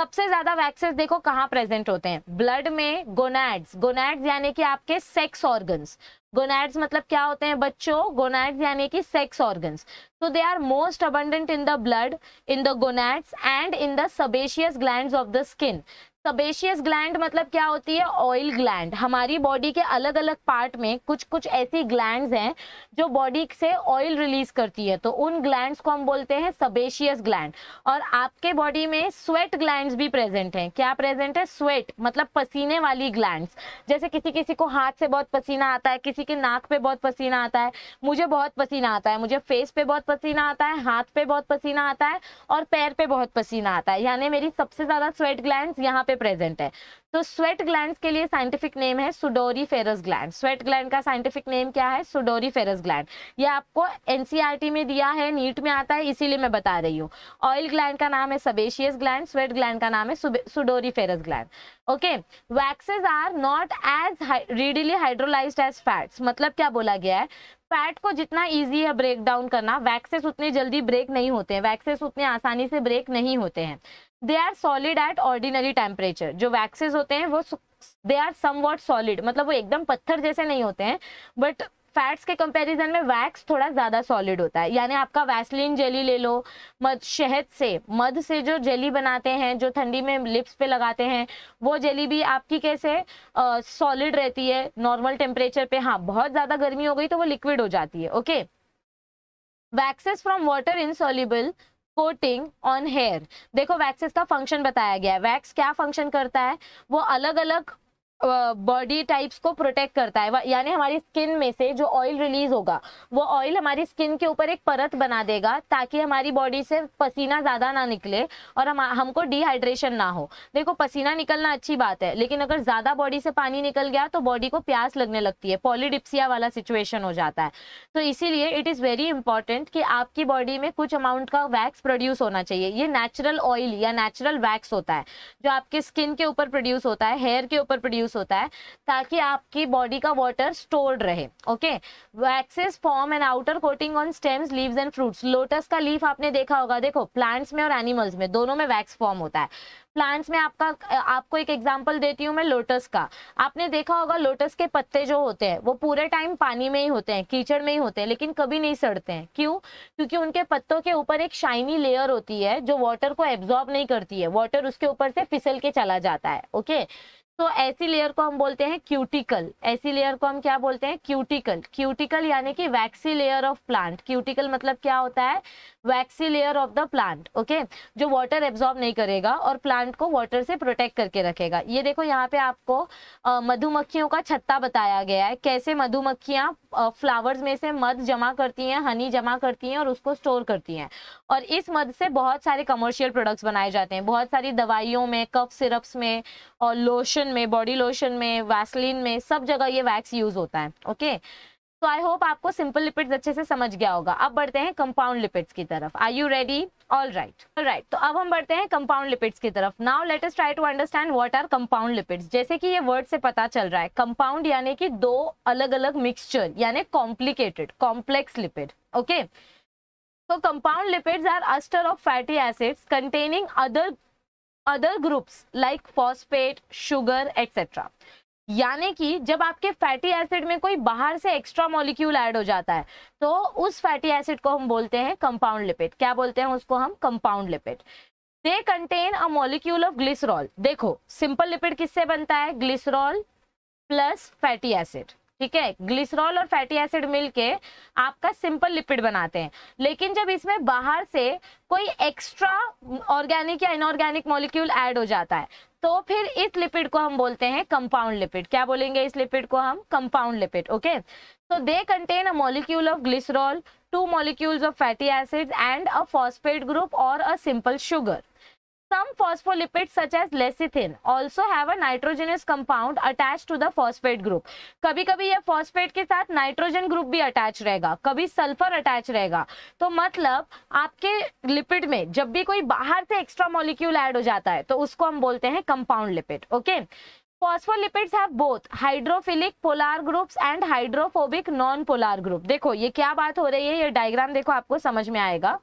सबसे ज्यादा वैक्सेस देखो कहाँ प्रेजेंट होते हैं ब्लड में गोनैड्स गोनैड्स यानी कि आपके सेक्स ऑर्गन्स गोनैड्स मतलब क्या होते हैं बच्चों गोनैड्स यानी कि sex organs so they are most abundant in the blood in the gonads and in the sebaceous gland of the skin sebaceous gland मतलब क्या होती है ऑयल ग्लैंड हमारी बॉडी के अलग अलग पार्ट में कुछ कुछ ऐसी ग्लैंड्स हैं जो बॉडी से ऑयल रिलीज करती है तो उन ग्लैंड्स को हम बोलते हैं सबेशियस ग्लैंड और आपके बॉडी में स्वेट ग्लैंड्स भी प्रेजेंट हैं क्या प्रेजेंट है स्वेट मतलब पसीने वाली ग्लैंड्स जैसे किसी किसी को हाथ से बहुत पसीना आता है किसी के नाक पे बहुत पसीना आता है मुझे बहुत पसीना आता है मुझे फेस पे बहुत पसीना आता है हाथ पे बहुत पसीना आता है और पैर पे बहुत पसीना आता है यानी मेरी सबसे ज्यादा स्वेट ग्लैंड यहाँ पे प्रेजेंट है तो स्वेट ग्लैंड के लिए साइंटिफिक नेम है sudoriferous gland sweat gland का साइंटिफिक नेम क्या है सुडोरी फेरस ग्लैंड ये आपको एनसीईआरटी e में दिया है नीट में आता है इसीलिए मैं बता रही हूँ ऑयल ग्लैंड का नाम है सबेशियस ग्लैंड स्वेट ग्लैंड का नाम है sudoriferous gland okay waxes are not as readily hydrolyse as fats मतलब क्या बोला गया है फैट को जितना इजी है ब्रेक डाउन करना वैक्सेस उतने जल्दी ब्रेक नहीं होते हैं वैक्सेस उतने आसानी से ब्रेक नहीं होते हैं they are solid at ordinary temperature जो वैक्सेस होते हैं वो they are somewhat solid मतलब वो एकदम पत्थर जैसे नहीं होते हैं बट फैट्स के कंपैरिजन में वैक्स थोड़ा ज़्यादा सॉलिड होता है यानी आपका वैसलिन जेली ले लो मध शहद से मध से जो जेली बनाते हैं जो ठंडी में लिप्स पे लगाते हैं वो जेली भी आपकी कैसे सॉलिड रहती है नॉर्मल टेम्परेचर पे हाँ बहुत ज़्यादा गर्मी हो गई तो वो लिक्विड हो जाती है okay waxes from water insoluble coating on hair देखो वैक्सेस का फंक्शन बताया गया है वैक्स क्या फंक्शन करता है वो अलग अलग बॉडी टाइप्स को प्रोटेक्ट करता है यानी हमारी स्किन में से जो ऑयल रिलीज होगा वो ऑयल हमारी स्किन के ऊपर एक परत बना देगा ताकि हमारी बॉडी से पसीना ज़्यादा ना निकले और हम हमको डिहाइड्रेशन ना हो देखो पसीना निकलना अच्छी बात है लेकिन अगर ज़्यादा बॉडी से पानी निकल गया तो बॉडी को प्यास लगने लगती है पॉलीडिप्सिया वाला सिचुएशन हो जाता है तो इसीलिए इट इज़ वेरी इंपॉर्टेंट कि आपकी बॉडी में कुछ अमाउंट का वैक्स प्रोड्यूस होना चाहिए ये नेचुरल ऑयल या नेचुरल वैक्स होता है जो आपके स्किन के ऊपर प्रोड्यूस होता है हेयर के ऊपर प्रोड्यूस प्रोड्यूस होता है ताकि आपकी बॉडी का वाटर स्टोर्ड रहे okay waxes form and outer coating on stems leaves and fruits lotus का लीफ आपने देखा होगा देखो प्लांट्स में और एनिमल्स में दोनों में वैक्स फॉर्म होता है प्लांट्स में आपका आपको एक एग्जांपल देती हूँ मैं लोटस का आपने देखा होगा लोटस के पत्ते जो होते हैं वो पूरे टाइम पानी में ही होते हैं कीचड़ में ही होते हैं लेकिन कभी नहीं सड़ते हैं क्यों क्योंकि उनके पत्तों के ऊपर एक शाइनी लेयर होती है जो वाटर को एब्जॉर्ब नहीं करती है वाटर उसके ऊपर से फिसल के चला जाता है ओके तो ऐसी लेयर को हम बोलते हैं क्यूटिकल ऐसी लेयर को हम क्या बोलते हैं क्यूटिकल क्यूटिकल यानी कि waxy layer of plant cuticle मतलब क्या होता है waxy layer of the plant okay जो वाटर एब्जॉर्ब नहीं करेगा और प्लांट को वाटर से प्रोटेक्ट करके रखेगा ये देखो यहाँ पे आपको मधुमक्खियों का छत्ता बताया गया है कैसे मधुमक्खियाँ फ्लावर्स में से मध जमा करती हैं हनी जमा करती हैं और उसको स्टोर करती हैं और इस मध से बहुत सारे कमर्शियल प्रोडक्ट्स बनाए जाते हैं बहुत सारी दवाइयों में कफ सिरप्स में और लोशन लोशन में बॉडी लोशन में वैसलिन में सब जगह ये वैक्स यूज होता है ओके तो आई होप आपको सिंपल लिपिड्स अच्छे से समझ गया होगा अब बढ़ते हैं कंपाउंड लिपिड्स की तरफ are you ready all right all right तो अब हम बढ़ते हैं कंपाउंड लिपिड्स की तरफ now let us try to understand what are compound lipids जैसे कि ये वर्ड से पता चल रहा है कंपाउंड यानी कि दो अलग अलग मिक्सचर यानी कॉम्प्लिकेटेड कॉम्प्लेक्स लिपिड ओके तो compound lipids are ester of fatty acids containing other other groups like phosphate sugar etcetera यानी कि जब आपके फैटी एसिड में कोई बाहर से एक्स्ट्रा मॉलिक्यूल ऐड हो जाता है तो उस फैटी एसिड को हम बोलते हैं कंपाउंड लिपिड क्या बोलते हैं उसको हम compound lipid they contain a molecule of glycerol देखो सिंपल लिपिड किससे बनता है ग्लिसरॉल प्लस फैटी एसिड ठीक है ग्लिसरॉल और फैटी एसिड मिलके आपका सिंपल लिपिड बनाते हैं लेकिन जब इसमें बाहर से कोई एक्स्ट्रा ऑर्गेनिक या इनऑर्गेनिक मॉलिक्यूल ऐड हो जाता है तो फिर इस लिपिड को हम बोलते हैं कंपाउंड लिपिड क्या बोलेंगे इस लिपिड को हम कंपाउंड लिपिड ओके सो तो they contain a molecule of glycerol two molecules of fatty acid and a phosphate group और a simple sugar Some phospholipids such as lecithin also have a nitrogenous compound attached to the phosphate group. कभी कभी ये phosphate के साथ nitrogen group भी attach रहेगा कभी sulfur attach रहेगा तो मतलब आपके lipid में जब भी कोई बाहर से extra molecule add हो जाता है तो उसको हम बोलते हैं compound lipid. Okay? Phospholipids have both hydrophilic polar groups and hydrophobic non polar group देखो ये क्या बात हो रही है ये डायग्राम देखो आपको समझ में आएगा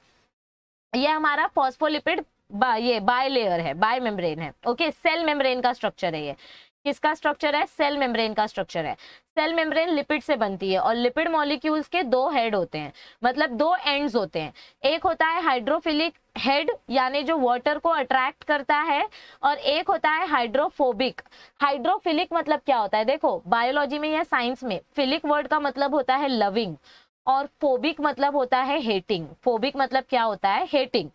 ये हमारा फॉस्फोलिपिड बा, ये बाय लेयर है बाय मेम्ब्रेन है ओके सेल मेम्ब्रेन का स्ट्रक्चर है ये किसका स्ट्रक्चर है सेल मेम्ब्रेन का स्ट्रक्चर है सेल मेम्ब्रेन लिपिड से बनती है और लिपिड मॉलिक्यूल्स के दो हेड होते हैं मतलब दो एंड्स होते हैं एक होता है हाइड्रोफिलिक हेड यानी जो वाटर को अट्रैक्ट करता है और एक होता है हाइड्रोफोबिक हाइड्रोफिलिक मतलब क्या होता है देखो बायोलॉजी में या साइंस में फिलिक वर्ड का मतलब होता है लविंग और फोबिक मतलब होता है हेटिंग फोबिक मतलब क्या होता है hating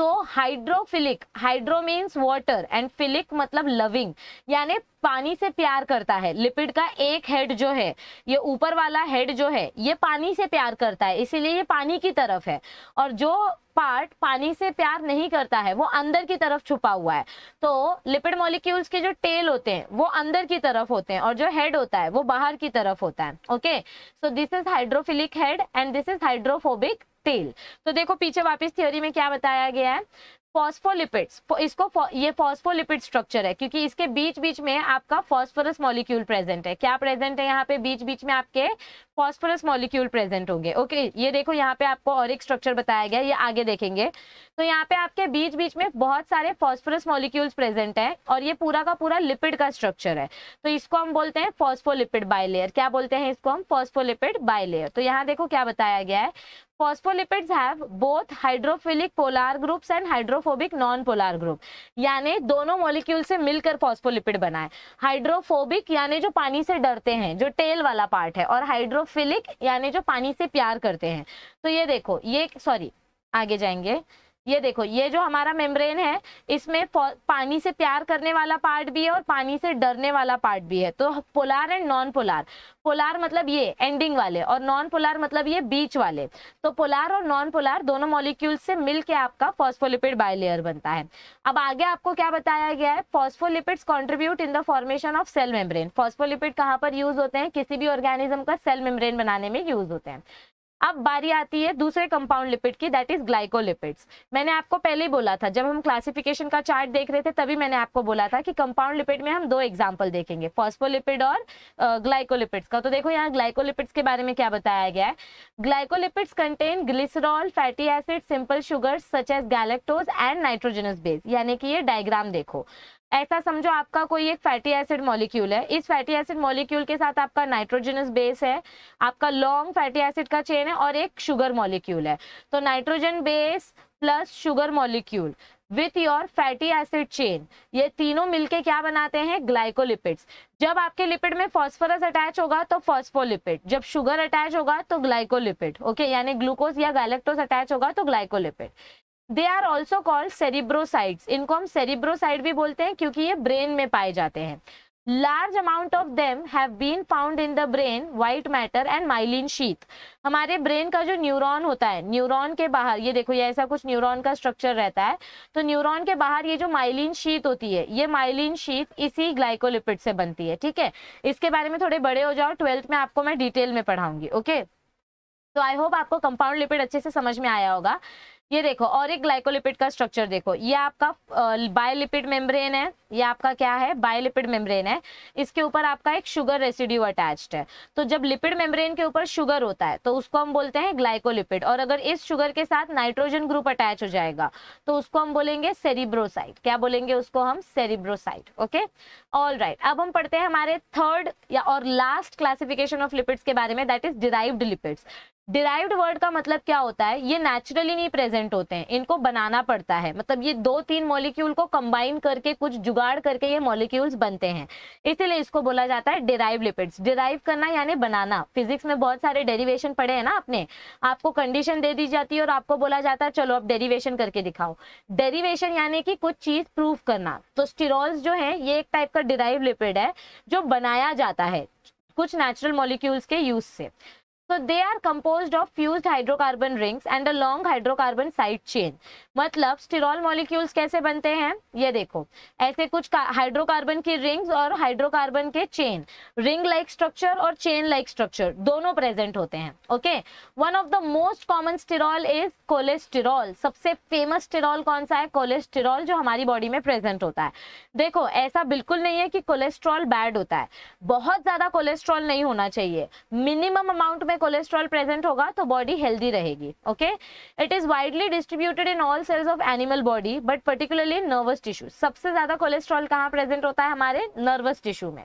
so hydrophilic hydro means water and philic मतलब लविंग यानी पानी से प्यार करता है लिपिड का एक हेड जो है ये ऊपर वाला हेड जो है ये पानी से प्यार करता है इसीलिए ये पानी की तरफ है और जो पार्ट पानी से प्यार नहीं करता है वो अंदर की तरफ छुपा हुआ है तो लिपिड मॉलिक्यूल्स के जो टेल होते हैं वो अंदर की तरफ होते हैं और जो हेड होता है वो बाहर की तरफ होता है okay so this is hydrophilic head and this is hydrophobic tail तो देखो पीछे वापस थ्योरी में क्या बताया गया है फॉस्फोलिपिड्स इसको ये फॉस्फोलिपिड स्ट्रक्चर है क्योंकि इसके बीच बीच में आपका फॉस्फोरस मॉलिक्यूल प्रेजेंट है क्या प्रेजेंट है यहाँ पे बीच बीच में आपके फॉस्फोरस मॉलिक्यूल प्रेजेंट होंगे ओके ये देखो यहाँ पे आपको और एक स्ट्रक्चर बताया गया ये आगे देखेंगे तो यहाँ पे आपके बीच बीच में बहुत सारे फॉस्फोरस मॉलिक्यूल्स प्रेजेंट है और ये पूरा का पूरा लिपिड का स्ट्रक्चर है तो इसको हम बोलते हैं फॉस्फोलिपिड बायलेयर क्या बोलते हैं इसको हम फॉस्फोलिपिड बायलेयर तो यहाँ देखो क्या बताया गया है phospholipids have both hydrophilic polar groups and hydrophobic non polar group यानी दोनों मॉलिक्यूल से मिलकर फॉस्फोलिपिड बनाए हाइड्रोफोबिक यानी जो पानी से डरते हैं जो टेल वाला पार्ट है और हाइड्रो हाइड्रोफिलिक यानी जो पानी से प्यार करते हैं तो ये देखो ये सॉरी आगे जाएंगे ये देखो ये जो हमारा मेम्ब्रेन है इसमें पानी से प्यार करने वाला पार्ट भी है और पानी से डरने वाला पार्ट भी है तो polar and non polar polar मतलब ये एंडिंग वाले और नॉन पोलार मतलब ये बीच वाले तो पोलार और नॉन पोलार दोनों मॉलिक्यूल से मिलके आपका फॉस्फोलिपिड बायलेयर बनता है अब आगे आपको क्या बताया गया है phospholipids contribute in the formation of cell membrane phospholipid कहाँ पर यूज होते हैं किसी भी ऑर्गेनिज्म का सेल मेम्ब्रेन बनाने में यूज होते हैं अब बारी आती है दूसरे कंपाउंड लिपिड की दैट इज ग्लाइकोलिपिड्स मैंने आपको पहले ही बोला था जब हम क्लासिफिकेशन का चार्ट देख रहे थे तभी मैंने आपको बोला था कि कंपाउंड लिपिड में हम दो एग्जाम्पल देखेंगे फॉस्फोलिपिड और ग्लाइकोलिपिड्स का तो देखो यहाँ ग्लाइकोलिपिड्स के बारे में क्या बताया गया है glycolipids contain glycerol fatty acid simple sugar such as galactose and nitrogenous base यानी कि ये डायग्राम देखो ऐसा समझो आपका कोई एक फैटी एसिड मॉलिक्यूल है इस फैटी एसिड मॉलिक्यूल के साथ आपका नाइट्रोजनस बेस है आपका लॉन्ग फैटी एसिड का चेन है और एक शुगर मॉलिक्यूल है तो nitrogen base plus sugar molecule with your fatty acid chain ये तीनों मिलके क्या बनाते हैं ग्लाइकोलिपिड्स जब आपके लिपिड में फॉस्फोरस अटैच होगा तो फॉस्फोलिपिड जब शुगर अटैच होगा तो ग्लाइकोलिपिड ओके यानी ग्लूकोज या गैलेक्टोज अटैच होगा तो glycolipid they are also called cerebroside इनको हम सेरिब्रोसाइड भी बोलते हैं क्योंकि ये ब्रेन में पाए जाते हैं large amount of them have been found in the brain white matter and myelin sheath हमारे ब्रेन का जो न्यूरॉन होता है न्यूरॉन के बाहर ये देखो ये ऐसा कुछ न्यूरॉन का स्ट्रक्चर रहता है तो न्यूरॉन के बाहर ये जो माइलिन शीत होती है ये माइलिन शीत इसी ग्लाइकोलिपिड से बनती है ठीक है इसके बारे में थोड़े बड़े हो जाओ ट्वेल्थ में आपको मैं डिटेल में पढ़ाऊंगी ओके तो आई होप आपको कंपाउंड लिपिड अच्छे से समझ में आया होगा ये देखो और एक ग्लाइकोलिपिड का स्ट्रक्चर देखो ये आपका बायोलिपिड मेम्ब्रेन है ये आपका क्या है बायोलिपिड मेम्ब्रेन है इसके ऊपर आपका एक शुगर रेसिड्यू अटैच्ड है तो जब लिपिड मेम्ब्रेन के ऊपर शुगर होता है तो उसको हम बोलते हैं ग्लाइकोलिपिड और अगर इस शुगर के साथ नाइट्रोजन ग्रुप अटैच हो जाएगा तो उसको हम बोलेंगे सेरिब्रोसाइट क्या बोलेंगे उसको हम सेरिब्रोसाइट ओके ऑल राइट अब हम पढ़ते हैं हमारे थर्ड या और लास्ट क्लासिफिकेशन ऑफ लिपिड्स के बारे में that is derived lipids derived word का मतलब क्या होता है ये नेचुरली नहीं प्रेजेंट होते हैं इनको बनाना पड़ता है मतलब ये दो तीन मॉलिक्यूल को कंबाइन करके कुछ जुगाड़ करके ये मॉलिक्यूल्स बनते हैं इसीलिए इसको बोला जाता है डिराइव लिपिड्स डिराइव करना यानी बनाना फिजिक्स में बहुत सारे डेरिवेशन पड़े हैं ना आपने आपको कंडीशन दे दी जाती है और आपको बोला जाता है चलो आप डेरीवेशन करके दिखाओ डेरीवेशन यानी कि कुछ चीज प्रूव करना तो स्टिरोल्स जो है ये एक टाइप का डिराइव लिपिड है जो बनाया जाता है कुछ नेचुरल मॉलिक्यूल्स के यूज से So they are composed of fused hydrocarbon rings and a long hydrocarbon side chain. मतलब स्टिरॉल मॉलिक्यूल्स कैसे बनते हैं ये देखो ऐसे कुछ हाइड्रोकार्बन की रिंग्स और हाइड्रोकार्बन के चेन रिंग लाइक स्ट्रक्चर और चेन लाइक स्ट्रक्चर दोनों प्रेजेंट होते हैं okay one of the most common sterol is cholesterol सबसे फेमस स्टिरॉल कौन सा है कोलेस्टिरॉल जो हमारी बॉडी में प्रेजेंट होता है देखो ऐसा बिल्कुल नहीं है कि कोलेस्ट्रॉल बैड होता है बहुत ज्यादा कोलेस्ट्रॉल नहीं होना चाहिए मिनिमम अमाउंट में कोलेस्ट्रॉल प्रेजेंट होगा तो बॉडी हेल्दी रहेगी okay it is widely distributed in all cells of animal body but particularly nervous tissue सबसे ज्यादा कोलेस्ट्रॉल कहाँ प्रेजेंट होता है हमारे नर्वस टिश्यू में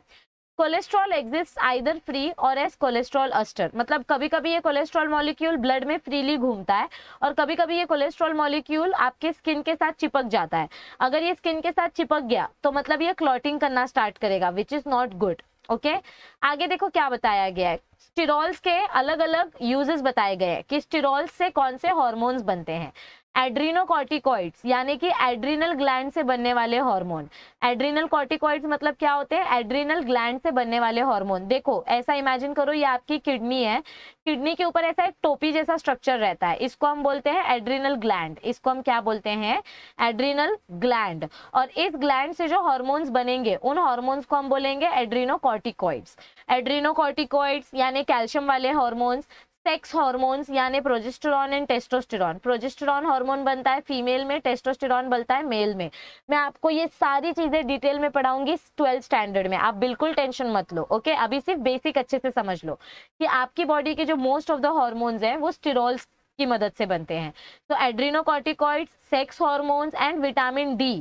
cholesterol exist either free or as cholesterol ester मतलब कभी कभी ये कोलेस्ट्रॉल मॉलिक्यूल ब्लड में फ्रीली घूमता है और कभी कभी ये कोलेस्ट्रॉल मॉलिक्यूल आपके स्किन के साथ चिपक जाता है अगर ये स्किन के साथ चिपक गया तो मतलब ये क्लॉटिंग करना स्टार्ट करेगा which is not good okay आगे देखो क्या बताया गया है स्टिरोल्स के अलग अलग यूजेस बताए गए हैं कि स्टिरोल्स से कौन से हॉर्मोन्स बनते हैं एड्रीनोकॉर्टिकॉइड्स यानी कि एड्रीनल ग्लैंड से बनने वाले हार्मोन एड्रीनल कॉर्टिकॉइड्स मतलब क्या होते हैं एड्रीनल ग्लैंड से बनने वाले हार्मोन देखो ऐसा इमेजिन करो ये आपकी किडनी है किडनी के ऊपर ऐसा एक टोपी जैसा स्ट्रक्चर रहता है इसको हम बोलते हैं एड्रीनल ग्लैंड इसको हम क्या बोलते हैं एड्रीनल ग्लैंड और इस ग्लैंड से जो हॉर्मोन्स बनेंगे उन हॉर्मोन्स को हम बोलेंगे एड्रीनोकॉर्टिकॉइड्स एड्रीनोकॉर्टिकॉइड्स यानी कैल्शियम वाले हॉर्मोन्स सेक्स हॉर्मोन्स यानी progesterone and testosterone progesterone hormone बनता है फीमेल में टेस्टोस्टेरॉन बनता है मेल में मैं आपको ये सारी चीजें डिटेल में पढ़ाऊंगी ट्वेल्थ स्टैंडर्ड में आप बिल्कुल टेंशन मत लो ओके अभी सिर्फ बेसिक अच्छे से समझ लो कि आपकी बॉडी के जो मोस्ट ऑफ द हॉर्मोन्स हैं वो स्टिरोल्स की मदद से बनते हैं तो adrenocorticoid sex hormones and vitamin D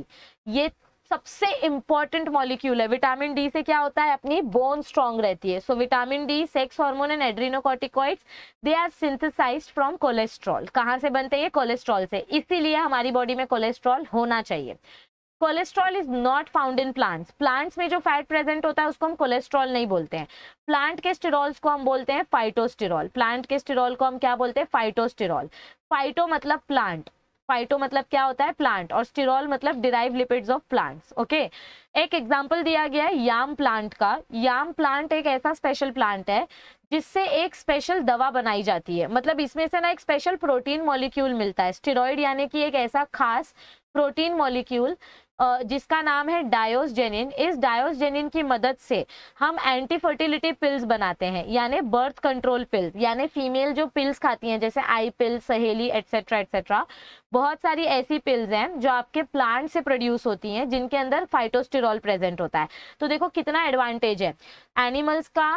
ये सबसे इंपॉर्टेंट मॉलिक्यूल है विटामिन डी से क्या होता है अपनी बोन स्ट्रांग रहती है so vitamin D sex hormone and adrenocorticoids they are synthesised from cholesterol कहाँ से बनते हैं कोलेस्ट्रॉल से इसीलिए हमारी बॉडी में कोलेस्ट्रॉल होना चाहिए cholesterol is not found in plants plants में जो फैट प्रेजेंट होता है उसको हम कोलेस्ट्रॉल नहीं बोलते हैं प्लांट के स्टेरॉल्स को हम बोलते हैं फाइटोस्टेरॉल प्लांट के स्टेरॉल को हम क्या बोलते हैं फाइटोस्टेरॉल फाइटो मतलब प्लांट फाइटो मतलब क्या होता है प्लांट और स्टीरोल मतलब derive lipids of plants okay एक एग्जाम्पल दिया गया है याम प्लांट का याम प्लांट एक ऐसा स्पेशल प्लांट है जिससे एक स्पेशल दवा बनाई जाती है मतलब इसमें से ना एक स्पेशल प्रोटीन मॉलिक्यूल मिलता है स्टेरॉइड यानी कि एक ऐसा खास प्रोटीन मॉलिक्यूल जिसका नाम है डायोसजेनिन इस डायोसजेनिन की मदद से हम एंटी फर्टिलिटी पिल्स बनाते हैं यानी बर्थ कंट्रोल पिल्स यानी फीमेल जो पिल्स खाती हैं जैसे I pills Saheli etcetera etcetera बहुत सारी ऐसी पिल्स हैं जो आपके प्लांट से प्रोड्यूस होती हैं जिनके अंदर फाइटोस्टिर कोलेस्ट्रॉल प्रेजेंट होता है तो देखो कितना एडवांटेज है एनिमल्स का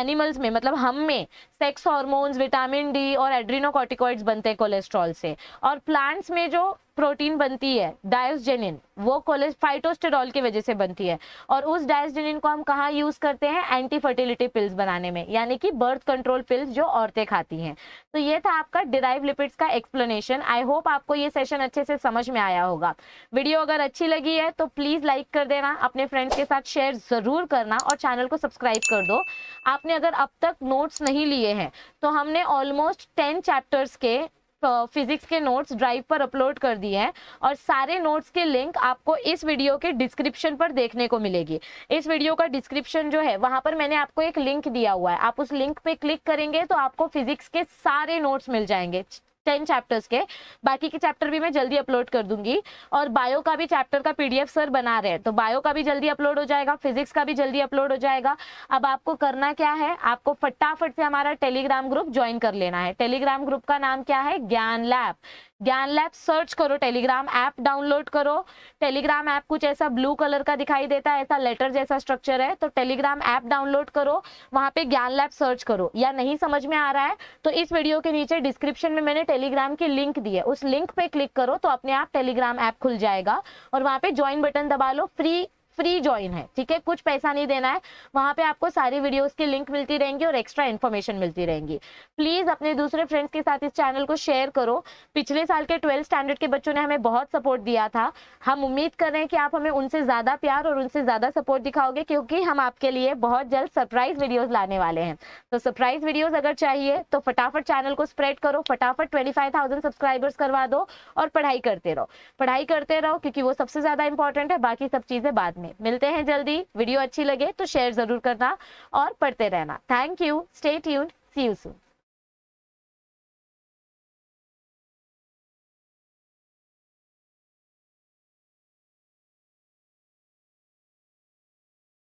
एनिमल्स में मतलब हम में सेक्स हॉर्मोन्स विटामिन डी और एड्रीनोकॉटिकॉइड्स बनते हैं कोलेस्ट्रॉल से और प्लांट्स में जो प्रोटीन बनती है डायोजेनिन वो कोलेज फाइटोस्टेरॉल की वजह से बनती है और उस डायोजेनिन को हम कहाँ यूज करते हैं एंटी फर्टिलिटी पिल्स बनाने में यानी कि बर्थ कंट्रोल पिल्स जो औरतें खाती हैं तो ये था आपका डिराइव लिपिड्स का एक्सप्लेनेशन आई होप आपको ये सेशन अच्छे से समझ में आया होगा वीडियो अगर अच्छी लगी है तो प्लीज लाइक कर देना अपने फ्रेंड्स के साथ शेयर जरूर करना और चैनल को सब्सक्राइब कर दो आपने अगर अब तक नोट्स नहीं लिए हैं तो हमने ऑलमोस्ट टेन चैप्टर्स के फिजिक्स के नोट्स ड्राइव पर अपलोड कर दिए हैं और सारे नोट्स के लिंक आपको इस वीडियो के डिस्क्रिप्शन पर देखने को मिलेगी इस वीडियो का डिस्क्रिप्शन जो है वहां पर मैंने आपको एक लिंक दिया हुआ है आप उस लिंक पे क्लिक करेंगे तो आपको फिजिक्स के सारे नोट्स मिल जाएंगे टेन चैप्टर्स के बाकी के चैप्टर भी मैं जल्दी अपलोड कर दूंगी और बायो का भी चैप्टर का पीडीएफ सर बना रहे हैं तो बायो का भी जल्दी अपलोड हो जाएगा फिजिक्स का भी जल्दी अपलोड हो जाएगा अब आपको करना क्या है आपको फटाफट से हमारा टेलीग्राम ग्रुप ज्वाइन कर लेना है टेलीग्राम ग्रुप का नाम क्या है Gyan Lab Gyan Lab search करो टेलीग्राम ऐप डाउनलोड करो टेलीग्राम ऐप कुछ ऐसा ब्लू कलर का दिखाई देता है ऐसा लेटर जैसा स्ट्रक्चर है तो टेलीग्राम ऐप डाउनलोड करो वहाँ पे ज्ञान लैब सर्च करो या नहीं समझ में आ रहा है तो इस वीडियो के नीचे डिस्क्रिप्शन में मैंने टेलीग्राम की लिंक दी है उस लिंक पे क्लिक करो तो अपने आप टेलीग्राम ऐप खुल जाएगा और वहां पे ज्वाइन बटन दबा लो फ्री फ्री ज्वाइन है ठीक है कुछ पैसा नहीं देना है वहां पे आपको सारी वीडियोस की लिंक मिलती रहेंगी और एक्स्ट्रा इन्फॉर्मेशन मिलती रहेंगी प्लीज़ अपने दूसरे फ्रेंड्स के साथ इस चैनल को शेयर करो पिछले साल के ट्वेल्थ स्टैंडर्ड के बच्चों ने हमें बहुत सपोर्ट दिया था हम उम्मीद कर रहे हैं कि आप हमें उनसे ज़्यादा प्यार और उनसे ज़्यादा सपोर्ट दिखाओगे क्योंकि हम आपके लिए बहुत जल्द सरप्राइज वीडियोज़ लाने वाले हैं तो सरप्राइज वीडियोज़ अगर चाहिए तो फटाफट चैनल को स्प्रेड करो फटाफट ट्वेंटी सब्सक्राइबर्स करवा दो और पढ़ाई करते रहो पढ़ाई करते रहो क्योंकि वो सबसे ज़्यादा इंपॉर्टेंट है बाकी सब चीज़ें बाद में में मिलते हैं जल्दी वीडियो अच्छी लगे तो शेयर जरूर करना और पढ़ते रहना thank you stay tune see you soon